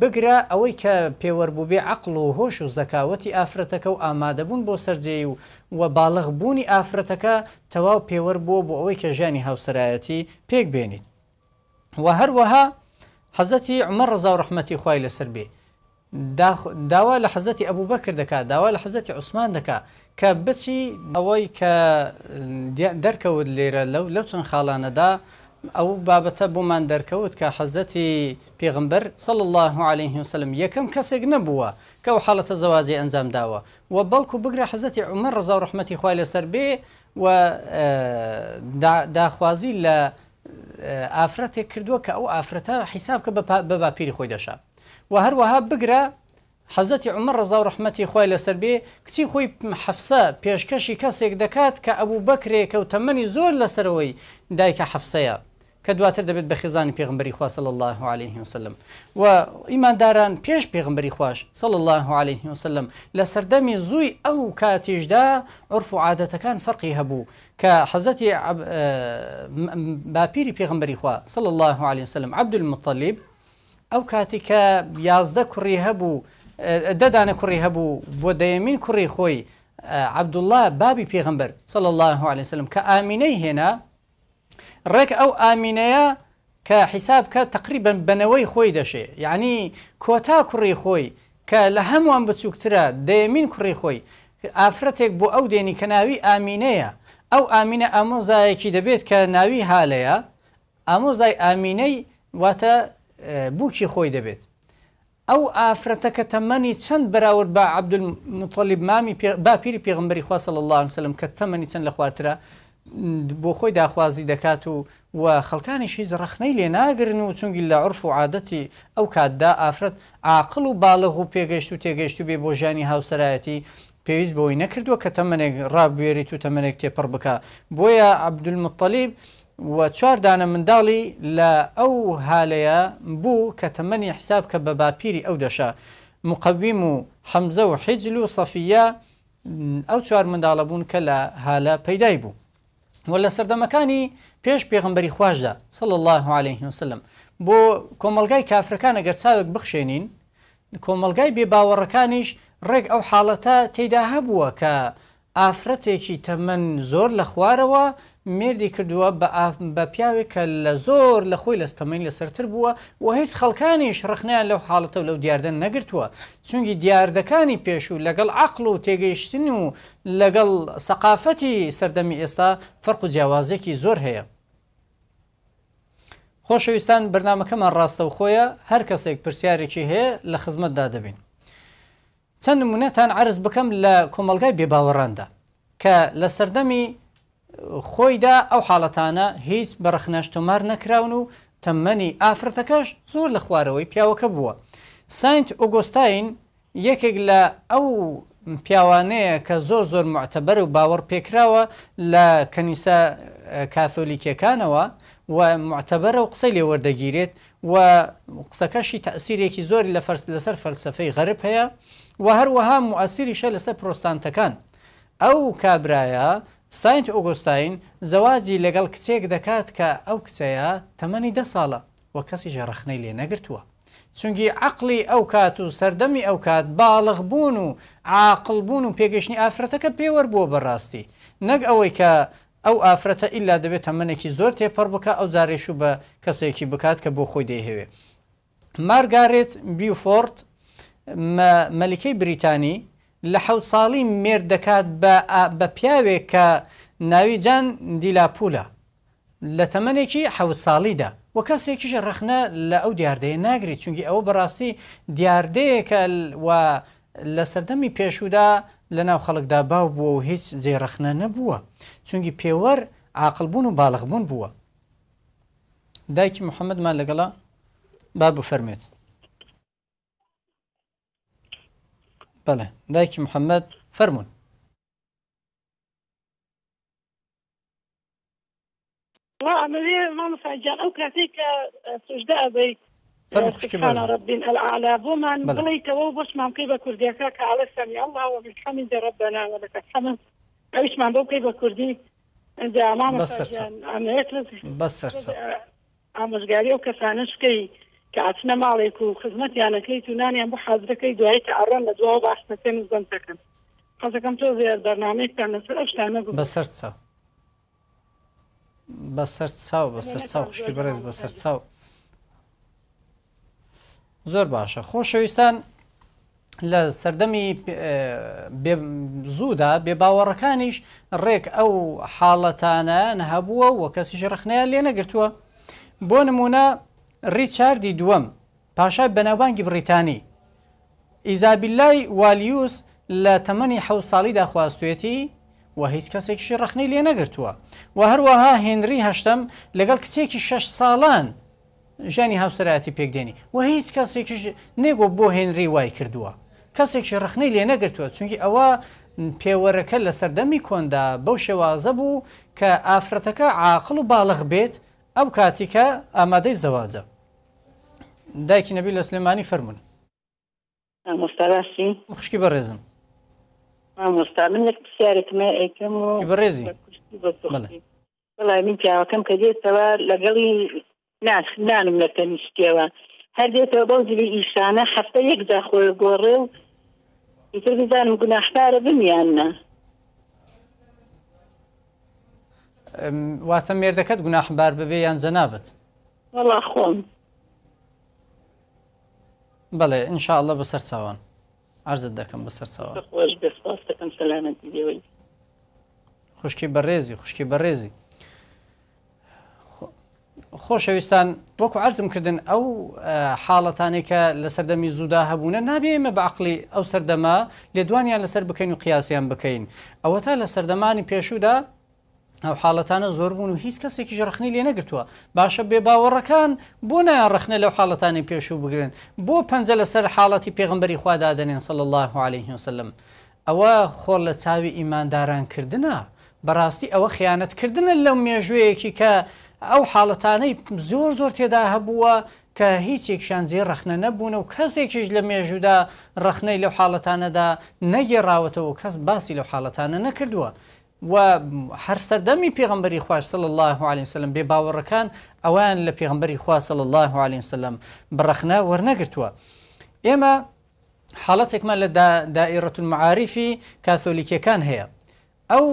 بگرە ئەوەی کە پێوەەر بوو بێ عقل و هۆش و زەکاوەتی ئافرەتەکە و ئامادەبوون بۆ سەررجێ و و باڵغ بوونی ئافرەتەکە تەواو پێوەەر بووە بۆ ئەوەی کە ژانی هاوسرایەتی پێک بێنیت و هەروەها حەزەتی عمە ڕزا و ڕحمەتی خی لەسەر بێ داوا لە حەزەتی ئەبوو بەکر دەکات داوا لە حەزەتی عوسمان دەکا کە بچی ئەوەی کە دەرکەوت لێرە لەو لەو چەند خاڵانەدا ئەو بابەتە بۆمان دەرکەوت کە حەزەتی پێغمبەر سڵ الله عليه وسلم یەکەم کەسێک نەبووە کە و حاڵەتە زەوازی ئەنجام داوە و بەڵکو بگرە حەزەتی عمر ڕزا و ڕحمەتی خوای لەسەر بێ و داخوازی لە ئافرەتێک کردووە کە ئەو ئافرەتە حیساب کە بە باپیری خۆی دەشە وهر هەروەها بقرا حەزەتی عمر رضا ورحمتي خويا لسربي كتي خوي حفصة بيشكشي حەفسە دكات کەسێک دەکات کە ئەبوو بکرێکە و تەمەنی زۆر لەسەرەوەی دایکە حەفسەیە کە دواتر دەبێت بە الله عليه وسلم و داران بيش بيغمبري خوش صلى الله عليه وسلم لسردمي زوي أو ئەو کاتیشدا عرف و عادەتەکان فەرقی كحزتي کە حەزەتی اه، بابيري بيغمبري خوا صلى الله عليه وسلم عبد المطلب ئەو کاتی کە یازدە کوڕی هەبوو دەدانە کوڕی هەبوو بۆ دەیەمین کوڕی خۆی عبدله بابی پێغمبەر صل الله عليه وسلم کە ئامینەی هێنا ڕێک ئەو ئامینەیە کە حیساب کە تقریبا بنەوەی خۆی دەشێ یعنی کۆتا کوڕی خۆی کە لە هەمووان بچووکترە دەیەمین کوڕی خۆی ئافرەتێک بۆ ئەو دێنی کە ناوی ئامینەیە ئەو ئامینە ئامۆزایەکی دەبێت کە ناوی هالەیە ئامۆزای ئامینەی واتە بووکی خۆی دەبێت ئەو ئافرەتەکە تەمەنی چەند بەراورد بە عبدمطلیب مامی باپیری پێغمبری خواصل الله سلم کە تەمەنی چەند لە خوارترە بۆ خۆی داخوازی دەکات و و خەڵکانیشی زەرەخنەی لێ ناگرن و چونگی لە عرف و عادەتی ئەو کاتدا ئافرەت عاقل و باڵغ و پێگەشت و تێگەشت و بێ بۆ ژانی هاوسەرایەتی پێویست بەوەی نەکردووە کە تەمەێک ڕابێریت و تەمەێک تێپەڕ بک بۆیە عبدمطلیب و چواردانە منداڵی لە ئەو هالەیە بوو کە تەمەنی حساب کە بە باپیری ئەو دەشە مقویم و حەمزە و حیجل و سەفیە ئەو چوار منداڵە بوون کە لە هالە پەیدای بوو و لە سەردەمەکانی پێش پێغمبەری خواشدا صل الله عليه وسلم بۆ کۆمەلگای کافرەکان ئەگەر چاوێک بخشێنین کۆمەلگای بێباوەڕەکانیش ڕێک ئەو حاڵەتە تێدا هەبووە کە ئافرەتێکی تەمەەن زۆر لە خوارەوە مردی کردووە بە پیاوێکە لە زۆر لە خۆی لەستەمەین لەسەرتر بووە و هیچ خەڵکانیش ڕخنیان لەو حاڵەتە لەو دیاردە نەگرتووە چونگی دیاردەکانی پێشوو لەگەڵ عقل و تێگەیشتن و لەگەڵ سەقافەتی سەردەمی ئێستا فەرق و جیاوازێکی زۆر هەیە خۆشەویستان بەرنمەکەمان ڕاستە و خۆیە هەر کەسێک پرسیارێکی هەیە لە خزمەتدا دەبین چەند نمونەتان عرض بکەم لە کۆمەلگای بێباوەڕاندا کە لە سەردەمی خۆیدا ئەو حاڵەتانە هیچ بەرەخنەشتۆمار نەکراون و تەمەنی ئافرەتەکەش زۆر لە خوارەوەی پیاوەکە بووە. ساینت ئۆگۆستاین یەکێک لە ئەو پیاوانەیە کە زۆر زۆر معتەبەر و باوەڕ پێکراوە لە کەنیسا کاتۆلیکیەکانەوە و معتەبەرە و قسەی لێوەردەگیرێت و قسەکەشی تەسیرێکی زۆری لە لەسەر فەلسفەی غەرب هەیە و هەروەها مواسیریشە لەسەر پرۆستانتەکان. ئەو کابراایە ساینت ئۆگۆستاین زەوازی لەگەڵ کچێک دەکات کە ئەو کچەیە تەمەنی ده ساڵە وە کەسی ژەڕخنەی لێ نەگرتووە. چونگی عقلی ئەو کات و سەردەمی ئەو کات باڵغ بوون و عاقل بوون و پێگەشتنی ئافرەتەکە پێوە بووە بەڕاستی نەک ئەوەی کە ئەو ئافرەتە ئللا دەبێت تەمەێکی زۆر تێپەر بکە ئەو زارێش و بە کەسێکی بکات کە بۆ خۆی دەیهوێ مارگارێت بیوفۆرت مەلیکەی بریتانی لە حەوت ساڵی مێر دەکات بە پیاوێک کە ناوی جان دیلاپولە لە تەمەێکی حەوت ساڵیدا وە کەسێکیشە ڕخنە لە ئەو دیاردەیە ناگری چونکی ئەو بەڕاستی دیاردەیەکە لە سەردەمی پێشودا لە ناو خەڵکدا باو بووە و هیچ جێرەخنە نەبووە چونکی پێوەەر عقلبوون و باڵغبوون بووە دایکی محەممەدمان لەگەڵا با بفەرمێت. بله دایک محمد فرمون ما عملية ما مفاجأة أو کاتێک آه، سجدة أبي آه، سبحان ربين الأعلى بوما بومان بليتوا بوش مقيبة كرديكا كعلى سمي الله وبالحمد ربنا ولك الحمد أيش ما مقيبة كردي عند أمام بس سرسا بس سرسا آه، أمش قالي أو كفانش كي کە ئاچنە ماڵێک و خزمەتیانەکەی تونانیان بۆ حەزەکەی دوایی ئەڕەن لە دوا باشەکەی مزبندەکەن حەزەکەم تۆ زیێر دەرنامەیان لەسەر ئەشتانە بەسەر چاو بەسەر چاو بەسەر چاو خوشکی بەڕێز بەسەر چاو زۆر باشە خۆشەویستان لە سەردەمی زوودا بێباوەڕەکانیش ڕێک ئەو حاڵەتانە نەهبووە و کەسیش رەخنیان لێ نەگرتووە بۆ نمونە ڕیچاردی دووەم پاشای بەناوبانگی بریتانی ئیزابیلای والیوس لە تەمەنی حە ساڵی داخواستوێتی و هیچ کەسێکشی ڕخنەی لێ نەگرتووە و هەروەها هێنری هەشتم لەگەڵ کچێکی شش ساڵان ژانی هاوسەرەتی پێکدێنی و هیچ کەسێکیش نێگۆ بۆ هێنری وای کردووە کەسێکشی ڕخنەی لێ نەگرتووە چونکی ئەوە پێوەرەکە لە سەردەمی کۆندا بەو شێوازە بوو کە ئافرەتەکە عاقل و باڵغ بێت ئەو کاتیکە ئامادەی زەوازە دایکی نەبی لە سلێمانی فەرمونون مستاسی خوشکی بەڕێزم مستا من لە پرسیارێکمە ئەیکەم و بەڕێزی بەڵای من پیاوەکەم کە دێتەوە لەگەڵی ناسنانم لە تەنیشتەوە هەر دێتەوە بەو جلی ئیشانە هەفتە یەکدا خۆی گۆڕێ و ئیتر بزانم گوناحتارە بمیاننا واتە مێردەکەت گوناحبار ببێ یان زەنابێت خۆم بەڵێ انشاءله بەسەر چاوان ئارزت دەکەم بەسەر چاوان خوشکی بەڕێزی خوشکی بەڕێزی خۆشەویستان وەکو عرزم کردن ئەو حاڵەتانێکە لە سەردەمی زوودا هەبوونە نابێ ئمە بەعقلی ئەو سەردەما لێدوانیان لەسەر بکەین و قیاسیان بکەین ئەوە تا لە سەردەمانی پێشودا ئەو حاڵەتانە زۆر بوون و هیچ کەسێکی ژرخنی لێ نەگرتووە باشە بێباوەڕەکان بۆ نایان رەخنە لەو حاڵەتانی پێشوو بگرن بۆ پەنجە لەسەر حاڵەتی پێغمبەری خوادادنێن سڵ الله عليه وسلم ئەوە خۆر لە چاوی ئیماندارانکردە بەڕاستی ئەوە خیانەتکردنە لەو مێژوەیەکی کە ئەو حاڵەتانەی زۆر زۆر تێدا هەبووە کە هیچ یەکشانزیێ رەخنە نەبوون و کەسێکیش لە مێژودا رەخنەی لەو حاڵەتانەدا نەگێڕاوەتەوە کەس باسی لەو حاڵەتانە نەکردووە و هەر سەردەمی پێغمبەری خوش سل الله عليه وسلم بێ باوەڕەکان ئەوان لە پێغمبەری خوا سل الله عليه وسلم بڕەخنا وەرنەگرتووە ئێمە حاڵەتێکمان لە دائێڕەتون مععاریفی کاتۆلیکیەکان هەیە ئەو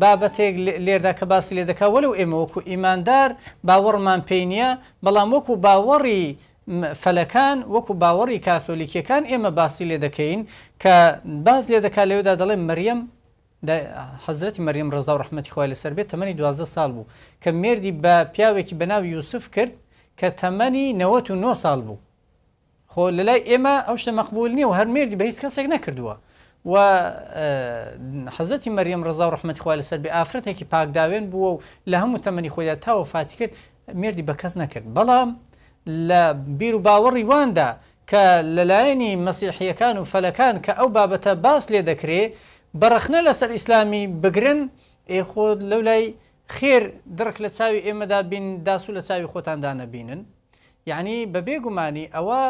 بابەتێک لێردا کە باسی لێ دەکا وەلو ئێمە وەکو ئیماندار باوەڕمان پێینە بەڵام وەکو باوەڕی فەلەکان وەکو باوەڕی کاتۆلیکیەکان ئێمە باسی لێ دەکەین کە باز لێ دەکا لەوێدا دەڵێ مەریەم حەزرەتی مەریم ڕزا و ڕحمەتی خۆی لەسەر بێت تەمەنی دوازە ساڵ بوو کە مردی بە پیاوێکی بەناوی یوسف کرد کە تەمەنی 99 ساڵ بوو خۆ لەلای ئێمە ئەو شتە مەقبول نییە و هەر مردی بە هیچ کەسێک نەکردووە و حەزەتی مەریم ڕزا و ڕحمەتی خۆی لەسەر بێ ئافرەتێکی پاکداوێن بووە و لە هەموو تەمەنی خۆیدا تاوە فاتی کرد مردی بە کەس نەکرد بەڵام لە بیر و باوەڕی واندا کە لەلایەنی مەسیحیەکان و فەلەکان کە ئەو بابەتە باس لێ دەکرێت بەرەخنە لەسەر ئیسلامی بگرن ئێخۆ لەو لای خێر درک لە چاوی ئێمەدا بین داسو لە چاوی خۆتاندا نەبینن یعنی بە بێگومانی ئەوە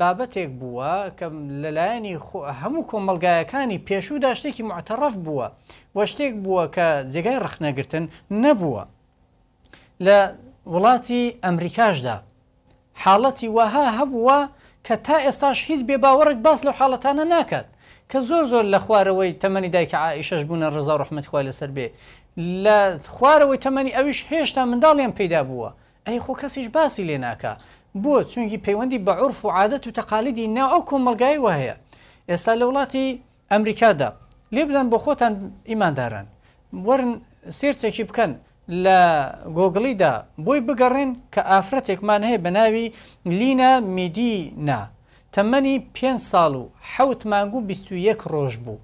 بابەتێک بووە کە لەلایەنی هەموو کۆمەلگایەکانی پێشودا شتێکی معتەڕف بووە وە شتێک بووە کە جێگای ڕخنەگرتن نەبووە لە وڵاتی ئەمریکاشدا حاڵەتی وەها هەبووە کە تا ئێستاش هیچ بێباوەڕێک باس لەو حاڵەتانە ناکات کە زۆر زۆر لە خوارەوەی تەمەنی دایکە ئایشەش بوونە ڕزا ڕحمت خخوای لەسەر بێ لە خوارەوەی تەمەنی ئەویش هێشتا منداڵیان پیدا بووە ئەی خۆ کەسیش باسی لێ ناکە بووە چونکی پەیوەندی بە عرف و عادەت و تەقالیدی ناو ئەو کۆمەلگای وهەیە ئێستا لە وڵاتی ئەمریکادا لێ بدەن بۆ خۆتان ئیماندارن ورن سێرچێکی بکەن لە گۆگڵیدا بۆی بگەڕێن کە ئافرەتێکمان هەیە بە ناوی لینە میدینا تەمەنی پێ ساڵ و حەوت مانگ و 21 ڕۆژ بوو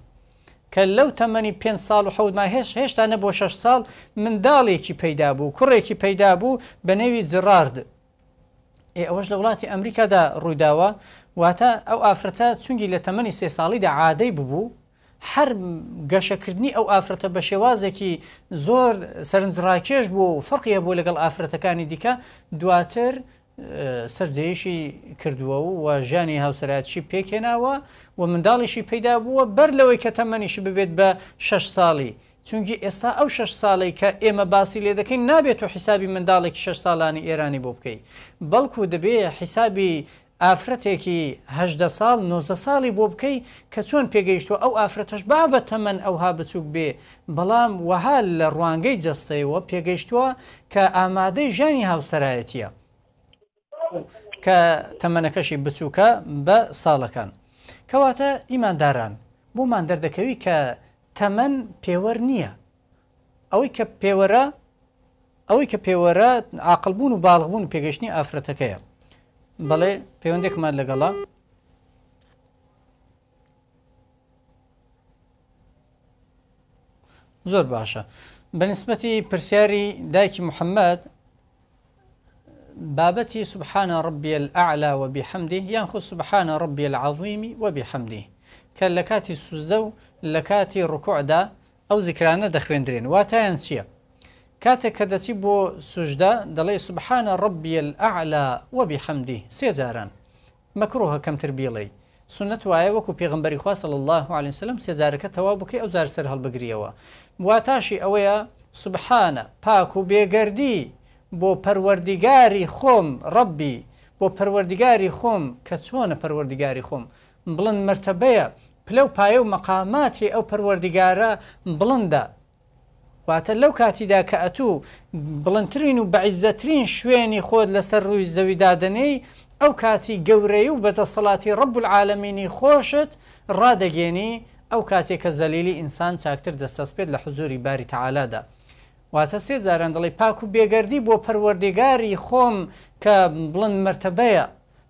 کە لەو تەمەنی پێ ساڵ و حەوت ماهێش هێشتا نە بۆ 6 ساڵ منداڵێکی پەیدا بوو کوڕێکی پەیدا بوو بە نێوی جڕارد ئەوەش لە وڵاتی ئەمریکادا ڕوویداوە واتە ئەو ئافرەتە چونگی لە تەمەنی سێ ساڵیدا عادەی ببوو هەر گەشەکردنی ئەو ئافرەتە بە شێوازێکی زۆر سەرنجڕاکێش بوو و فەقیە بوو لەگەڵ ئافرەتەکانی دیکە دواتر سەررجەیەشی کردووە و و ژانی هاوسەرایەتشی پێکێناوە و منداڵیشی پیدا بووە بەر لەوەی کە تەمەنیشی ببێت بە شش ساڵی چونکی ئێستا ئەو شش ساڵی کە ئێمە باسی لێ دەکەین نابێت و حیسابی منداڵێکی شش ساڵانی ئێرانی بۆ بکەیت بەڵکو دەبێت حیسابی ئافرەتێکیه ساڵ 90 ساڵی بۆ بکەی کە چۆن پێگەیشتوە ئەو ئافرەتەش با بە تەمەەن ئەوها بچوک بێ بەڵام وەها لە ڕوانگەی جەستەیەوە پێگەیشتووە کە ئامادەی ژانی هاوسەرایەتیە کە تەمەنەکەشی بچووکە بە ساڵەکان کەواتە ئیمانداران بۆمان دەردەکەوی کە تەمەەن پێوەەر نییە ئەوەی کە پێوەرە ئەوەی کە پێوەرە عقلبوون و باڵغبوون پێگەشتنی ئافرەتەکەیە بەڵێ پەیوەندێکمان لەگەڵا زۆر باشە بەنسبەتی پرسیاری دایکی محەممەد بابتي سبحان ربي الأعلى وبحمده بیحەمدی سبحان ربي العظيم وبحمده كاللكاتي و لكاتي کە دا أو ذكرانا دخوين درين کاتی ڕکوعدا ئەو زیکرانە سجدا دلي سبحان ربي الأعلى وبحمده بۆ مكروها كم تربيلي سنة وآية وكو بيغنبري خواه صلى الله عليه وسلم سيزارك توابك أو زار سرها البقرية واتاشي أويا ئەوەیە باكو بيغردي بۆ پەروەردیگاری خۆم ڕبی بۆ پەروەردیگاری خۆم کە چۆنە پەروەردیگاری خۆم بڵند مرتبەیە پلو پایە و مەقاماتی ئەو پەروەردیگارە بڵندە واتە لەو کاتیدا کە ئەتوو بڵندترین و بەعیزەترین شوێنی خۆت لەسەر ڕووی زەویدادنەی ئەو کاتی گەورەی و بەدەسەڵاتی ڕب العالمینی خۆشت ڕادەگەێنی ئەو کاتێک کە زەلیلی ئینسان چاکتر دەسەسپێت لە حزوری باری تەعالادا. واتە سێ جاران دەڵی پاک و بێگەردی بۆ پەروەردیگاری خۆم کە بڵند مرتبەیە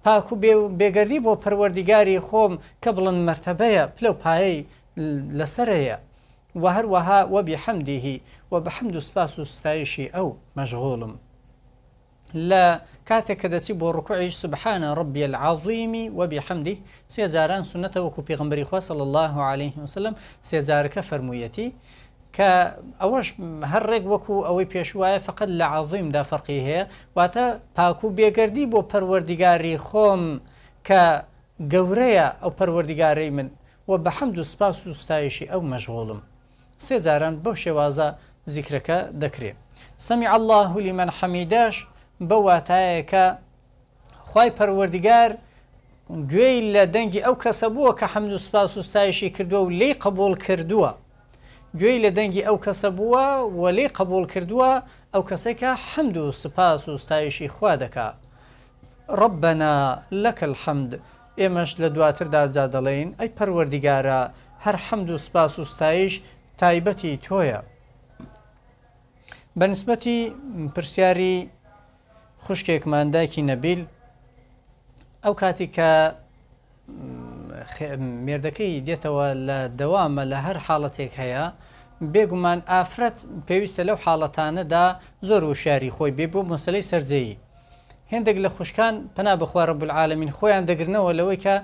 پاک و بێگەردی بۆ پەروەردیگاری خۆم کە بڵند مرتبەیە پلە پایەی لەسەرەیە و هەروەها وەبی حەمدیهی و بە حەمد و سپاس و ستایشی ئەو مەشغۆڵم لە کاتێک کە دەچی بۆ ڕکوعیش سبحانە ڕبی العظیمی وەبی حەمدی سێزاران سونەتە وەکو پێغمبری خواصل الله عليه وسلم سێزارەکە فەرموویەتی کە ئەوەش هەر ڕێک وەکو ئەوەی پێشوایە فقط لە عظیمدا فەرقی هەیە واتە پاکو بێگردی بۆ پەروەردیگاری خۆم کە گەورەیە ئەو پەروەردیگارەی من و بە حەمد و سپاس و ستایشی ئەو مەشغوڵم سێ جاران بەو شێوازە زیکرەکە دەکرێت سەمی الله لیمەن حەمیداش بە واتایەکە خی پەروەردیگار گوێی لە دەنگی ئەو کەسە بووە کە حەمد و سپاس و ستایشی کردووە و لی قبول کردووە گوێی لە دەنگی ئەو کەسە بووە وە لێ قبول کردووە ئەو کەسێکە حەمد و سپاس و ستایشی خوا دەکا ڕبنا لەکە الحەمد ئێمەش لە دواتردا جا دەڵێن ئەی پەروەردیگارە هەر حەمد و سپاس و ستایش تایبەتی تۆیە بەنسبەتی پرسیاری خوشکێکمانداکی نەبیل ئەو کاتی کە مێردەکەی دێتەوە لە دەوامە لە هەر حاڵەتێک هەیە بێگومان ئافرەت پێویستە لەو حاڵەتانەدا زۆر وشاری خۆی بێ بۆ مەسلەی سەررجەیی هندێک لە خوشکان پنا بخوارە بولعاالمین خۆیان دەگرنەوە لەوەی کە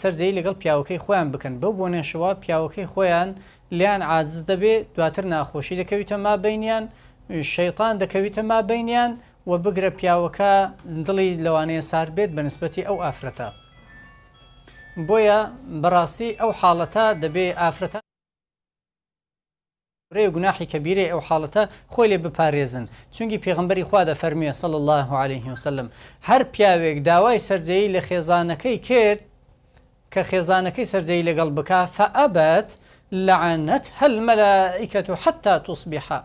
سەررجەی لەگەڵ پیاوەکەی خۆیان بکەن بەو بۆ نێشەوە پیاوەکەی خۆیان لیان عاجز دەبێ دواتر ناخۆشی دەکەویتە ما بینیان شەیطان دەکەویتە ما بینیان و بگرە پیاوەکە دڵی لەوانەیە سار بێت بە نسبەتی ئەو ئافرەتە بۆیە بەڕاستی ئەو حاڵەتە دەبێ ئافرەتە ڕێ گوناحی کەبیرێ ئەو حاڵەتە خۆی لێ بپارێزن چونکی پێغمبەری خوا دە فەرمیە سەڵ الله عليه وسلم هەر پیاوێک داوای سەررجەیی لە خێزانەکەی کرد کە خێزانەکەی سەررجەی لەگەڵ بک فەبەت لەعانەت هەل مەلائیکەت و حتا تووسبیحا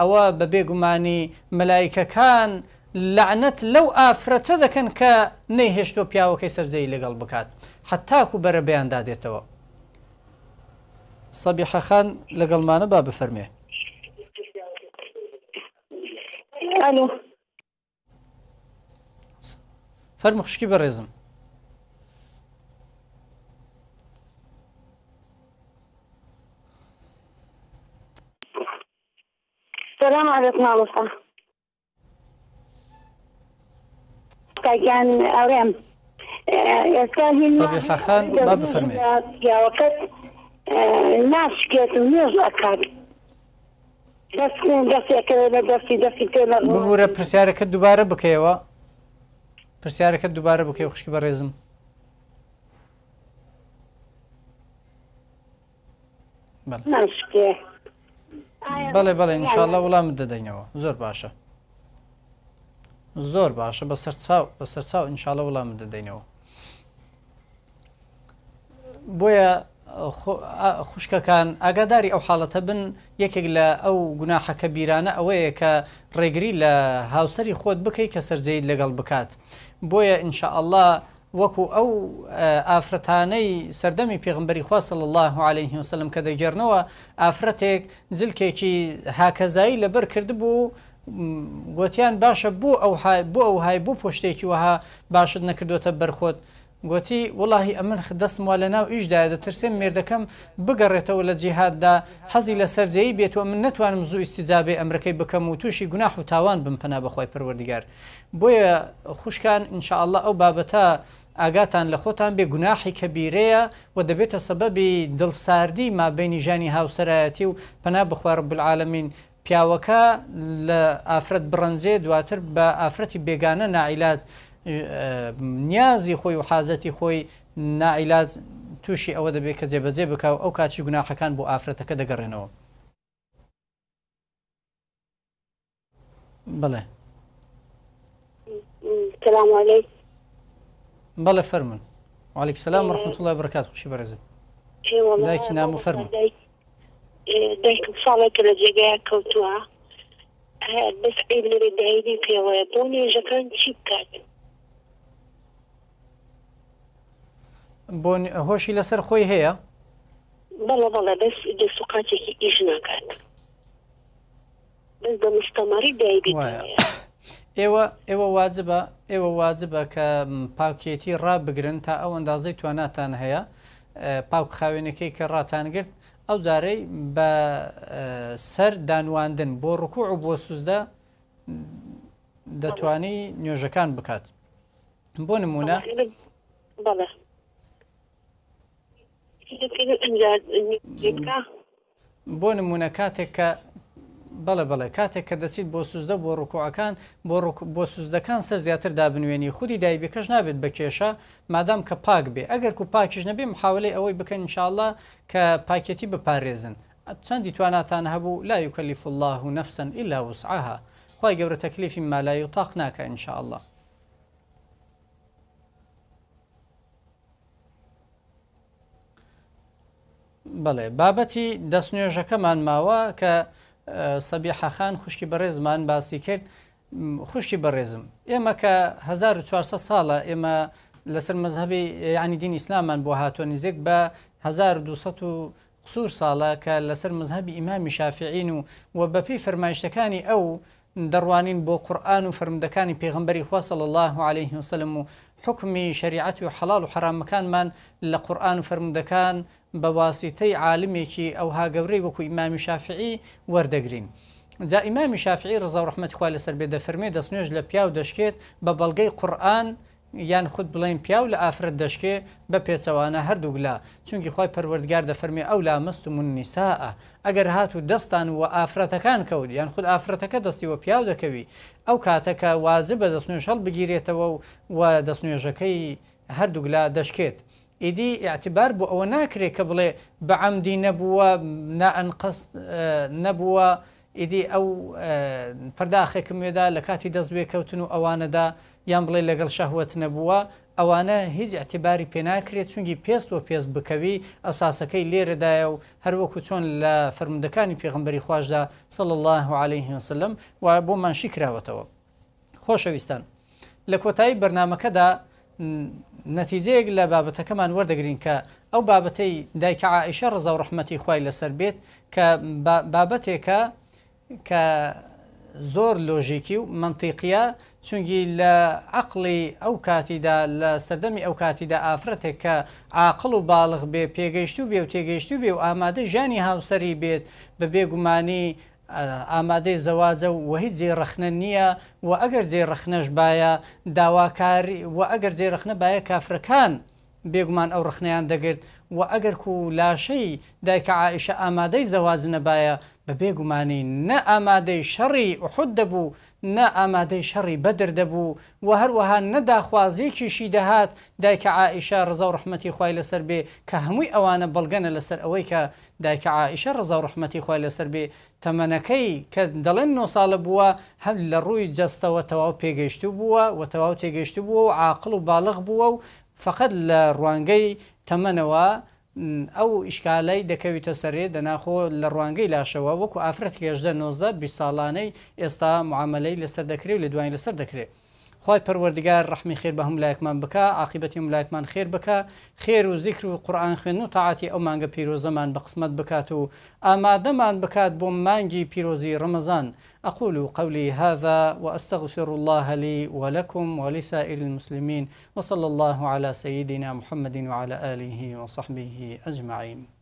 ئەوە بە بێگومانی مەلایکەکان لعنەت لەو ئافرەتە دەکەن کە نەیهێشتۆ پیاوەکەی سەررجەی لەگەڵ بکات حتاکو بەرە بەیاندا دێتەوە سەبی حەخان لەگەڵمانە با بفەرمێ فەرم خوشکی بەڕێزم السلام عليكم ورحمة كان أريم صبيحة خان ما بفرمي يا وقت ناشکێتم نوێژ ئەکات ببوورە پرسیارەکە دووبارە بکەیەوە پرسیارەکە دووبارە بکەی خوشکی بەڕێزم بەڵێ بەڵێ انشاءله وڵام دەدەینەوە زۆر باشە زۆر باشە بە سەر چاو بە سەر چاو انشاءله وڵام دەدەینەوە بۆیە خوشکەکان ئاگاداری ئەو حاڵەتە بن یەکێک لە ئەو گوناحەکە بیرانە ئەوەیە کە ڕێگری لە هاوسری خۆت بکەی کە سەررجەی لەگەڵ بکات بۆیە ئینشاءله وەکو ئەو ئافرەتانەی سەردەمی پێغمبەری خواصل الله عليه وسلم کە دەگەرنەوە ئافرەتێک زلکێکی هاکەزایی لەبەر کردبوو گوتیان باشە بۆ ئەو بۆ ئەو های بۆ پشتێکی وەها باشت نەکردوتە بەرخۆت گوتی وڵی ئەمن دەستم وا لە ناو ئیشدایە دەترسێن مێردەکەم بگەڕێتەوە لە جیهاددا حەزی لە سەررجەی بێتوە من نتوانم زوو ئیسیجابێ ئەمریکەی بکەم و تووشی گوناح و تاوان بم پەنا بەخوای پروەردیگار بۆیە خوشکان انشاءله ئەو بابەتە ئاگاتان لە خۆتان بێ گوناحی کەبیرەیە و دەبێتە سەبەبی دڵساردی ما بینی ژانی هاوسەرایەتی و پەنا بخوار بالعاالمین پیاوەکە لە ئافرەت بڕەنجێ دواتر بە ئافرەتی بێگانە نائیلاز نیازی خۆی و حازەتی خۆی نائیلاز تووشی ئەوە دەبێت کە جێبەجێ بک و ئەو کاتی گوناخەکان بۆ ئافرەتەکە دەگەڕێنەوە بڵێ بەڵێ فەرمن وعلیک سلام ڕحمت الله بەکات خوشی بەرزم دایکی نام و فەرمون دایکم ساڵێک لە جێگەیە کەوتووە بەس قیب لێ دایدی پێوەیە بۆ نێژەکان چی بکات بۆ هۆشی لەسەر خۆی هەیە بەڵە بەڵە بەس دەسوقاتێکی ئیش ناکات بەس بە مستەماری دایبی ئێوە ئێوە واجبە ئێوە واجبە کە پاکێتی ڕابگرن تا ئەو ئەندازەی تواناتان هەیە پاک خاوێنەکەی کە ڕاتانگررت ئەو جارەی بە سەر دانواندن بۆ ڕکوع و بۆ سوزدە دەتوانی نوێژەکان بکات بۆ نمونە بۆ نمونە کاتێک کە بەڵێ بڵێ کاتێک کە دەچیت بۆ سوزدە بۆ ڕکوعەکان بۆ سوزدەکان سەر زیاتر دابنوێنی خودی دایبێکەش نابێت بە کێشە مادام کە پاک بێ ئەگەر و پاکیش نەبێ محاولی ئەوەی بکەن انشاءله کە پاکەتی بپارێزن چەندی تواناتان هەبوو لا یکەلیف الله و نەفسن ئللا وسعها خی گەورە تەکلیفی مالای و تاق ناکە انشاءله بڵێ بابەتی دەستنوێژەکەمان ماوە کە سەبی حەخان خوشکی بەڕێزمان باسی کرد خوشکی بەڕێزم ئێمە کە 1400 ساڵە ئێمە لەسەر مەذهبی ینی دین ئیسلامان بۆ هاتۆ نزیک بە 1200 قسوور ساڵە کە لەسەر مذهبی ئیمامی شافعین و و بەپی فەرمایشتەکانی ئەو دەڕوانین بۆ قورآن و فرمدەکانی پێغمبەری خواسە الله عليه وسلم و حکمی شریعەت و حەڵال و حرامەکانمان لە قورآن و فرمدەکان بە واسیتەی عالمێکی ئەوها گەورەی وەکو ئیمامی شافعی وەردەگرین. جا ئیمامی شافعی ڕزا و ڕحمەتخوا لەسەر بێ دەفەرمێ دەستنوێژ لە پیا و دەشکێت بە بەڵگەی قورآن و یان خود بڵین پیا و لە ئافرەت دەشکێ بە پێچەوانە هەردووگلا چونکی خۆی پەروەردگار دەفەرمی ئەو لا مست من نیساە ئەگەر هات و دەستان و ئافرەتەکان کەوت یان خود ئافرەتەکە دەستی وە پیاو دەکەوی ئەو کاتەکە وازە بە دەستنوێژ هەڵ بگیرێتەوە و دەستنوێژەکەی هەردووگلا دەشکێت. ئیدی اعتبار بۆ ئەوە ناکرێت کە بڵێ بە عەمدی نەبووە نائەن قست نەبووە ئیدی ئەو پرداخێکمێدا لە کاتی دەستبێکەوتن و ئەوانەدا یان بڵێ لەگەڵ شەهوت نەبووە ئەوانە هیچ اعتیباری پێناکرێت چونگی پێست و پێست بکەوی ئەساسەکەی لێرەدایە و هەروەکو چۆن لە فرمودەکانی پێغمبەری خوشدا سڵ الله عليه وسلم و بۆ مانشی کراوەتەوە خۆشەویستان لە کۆتایی بەرنمەکەدا نەتیجەیەک لە بابەتەکەمان وەردەگرین کە ئەو بابەتەی دایکە عیشە ڕزا و ڕحمەتی خی لەسەر بێت کە بابەتێکە کە زۆر لۆژیکی و منتیقیە چونگی لە عقلی ئەو کاتیدا لە سەردەمی ئەو کاتیدا ئافرەتێک کە عاقل و باڵغ بێ پێگەیشت و بێ و تێگەیشت و بێ و ئامادە ژانی هاوسری بێت بە بێگومانی ئامادەی زەوازە و هیچ جێرەخنە نییە و ئەگەر جێرەخنەش باە داواکاری و ئەگەر جێرەخنە باە کافرەکان. بێگومان ئەو ڕخنیان دەگرت و ئەگەر و لاشەی دایکە عیشە ئامادەی زەوازنەبایە بە بێگومانی نە ئامادەی شەڕی ئوحود دەبوو نە ئامادەی شەڕی بەدر دەبوو و هەروەها نەداخوازیەکیشی دەهات دایکە ئائیشە ڕزا و ڕحمەتی خی لەسەر بێ کە هەمووی ئەوانە بەڵگەنە لەسەر ئەوەی کە دایکە ئائیشە ڕزا و ڕحمەتی خی لەسەر بێ تەمەنەکەی کە دەڵێن نۆ ساڵە بووە هەم لە ڕووی جەستەوە تەواو پێگەشت بووە و تەواو تێگەشت بووە و عاقل و باڵغ بووە و فقط لە ڕوانگەی تەمەنەوە ئەو ئیشکالای دەکەویتە سەرێ دەناخۆ لە ڕوانگەی لاشەوە وەکو ئافرەت کێژدە 19 بی ساڵانەی ئێستا معاملەی لەسەر دەکرێت و لە دوای لەسەر دەکرێت خی پەروەردگار ڕحمی خێر بە هەم لایەکمان بک عقیبەتی هم لایەکمان خیر بک خیر و ذکر و قرآن خوێن و تاعاتی ئەو مانگە پیرۆزەمان بە قسمت بکات و ئامادەمان بکات بوم مانگی پیروزی رمضان أقول قولی هذا و استغفر الله لي ولكم ولسائر المسلمين وصلى الله علی سیدنا محمد و علی آله و صحبه اجمعین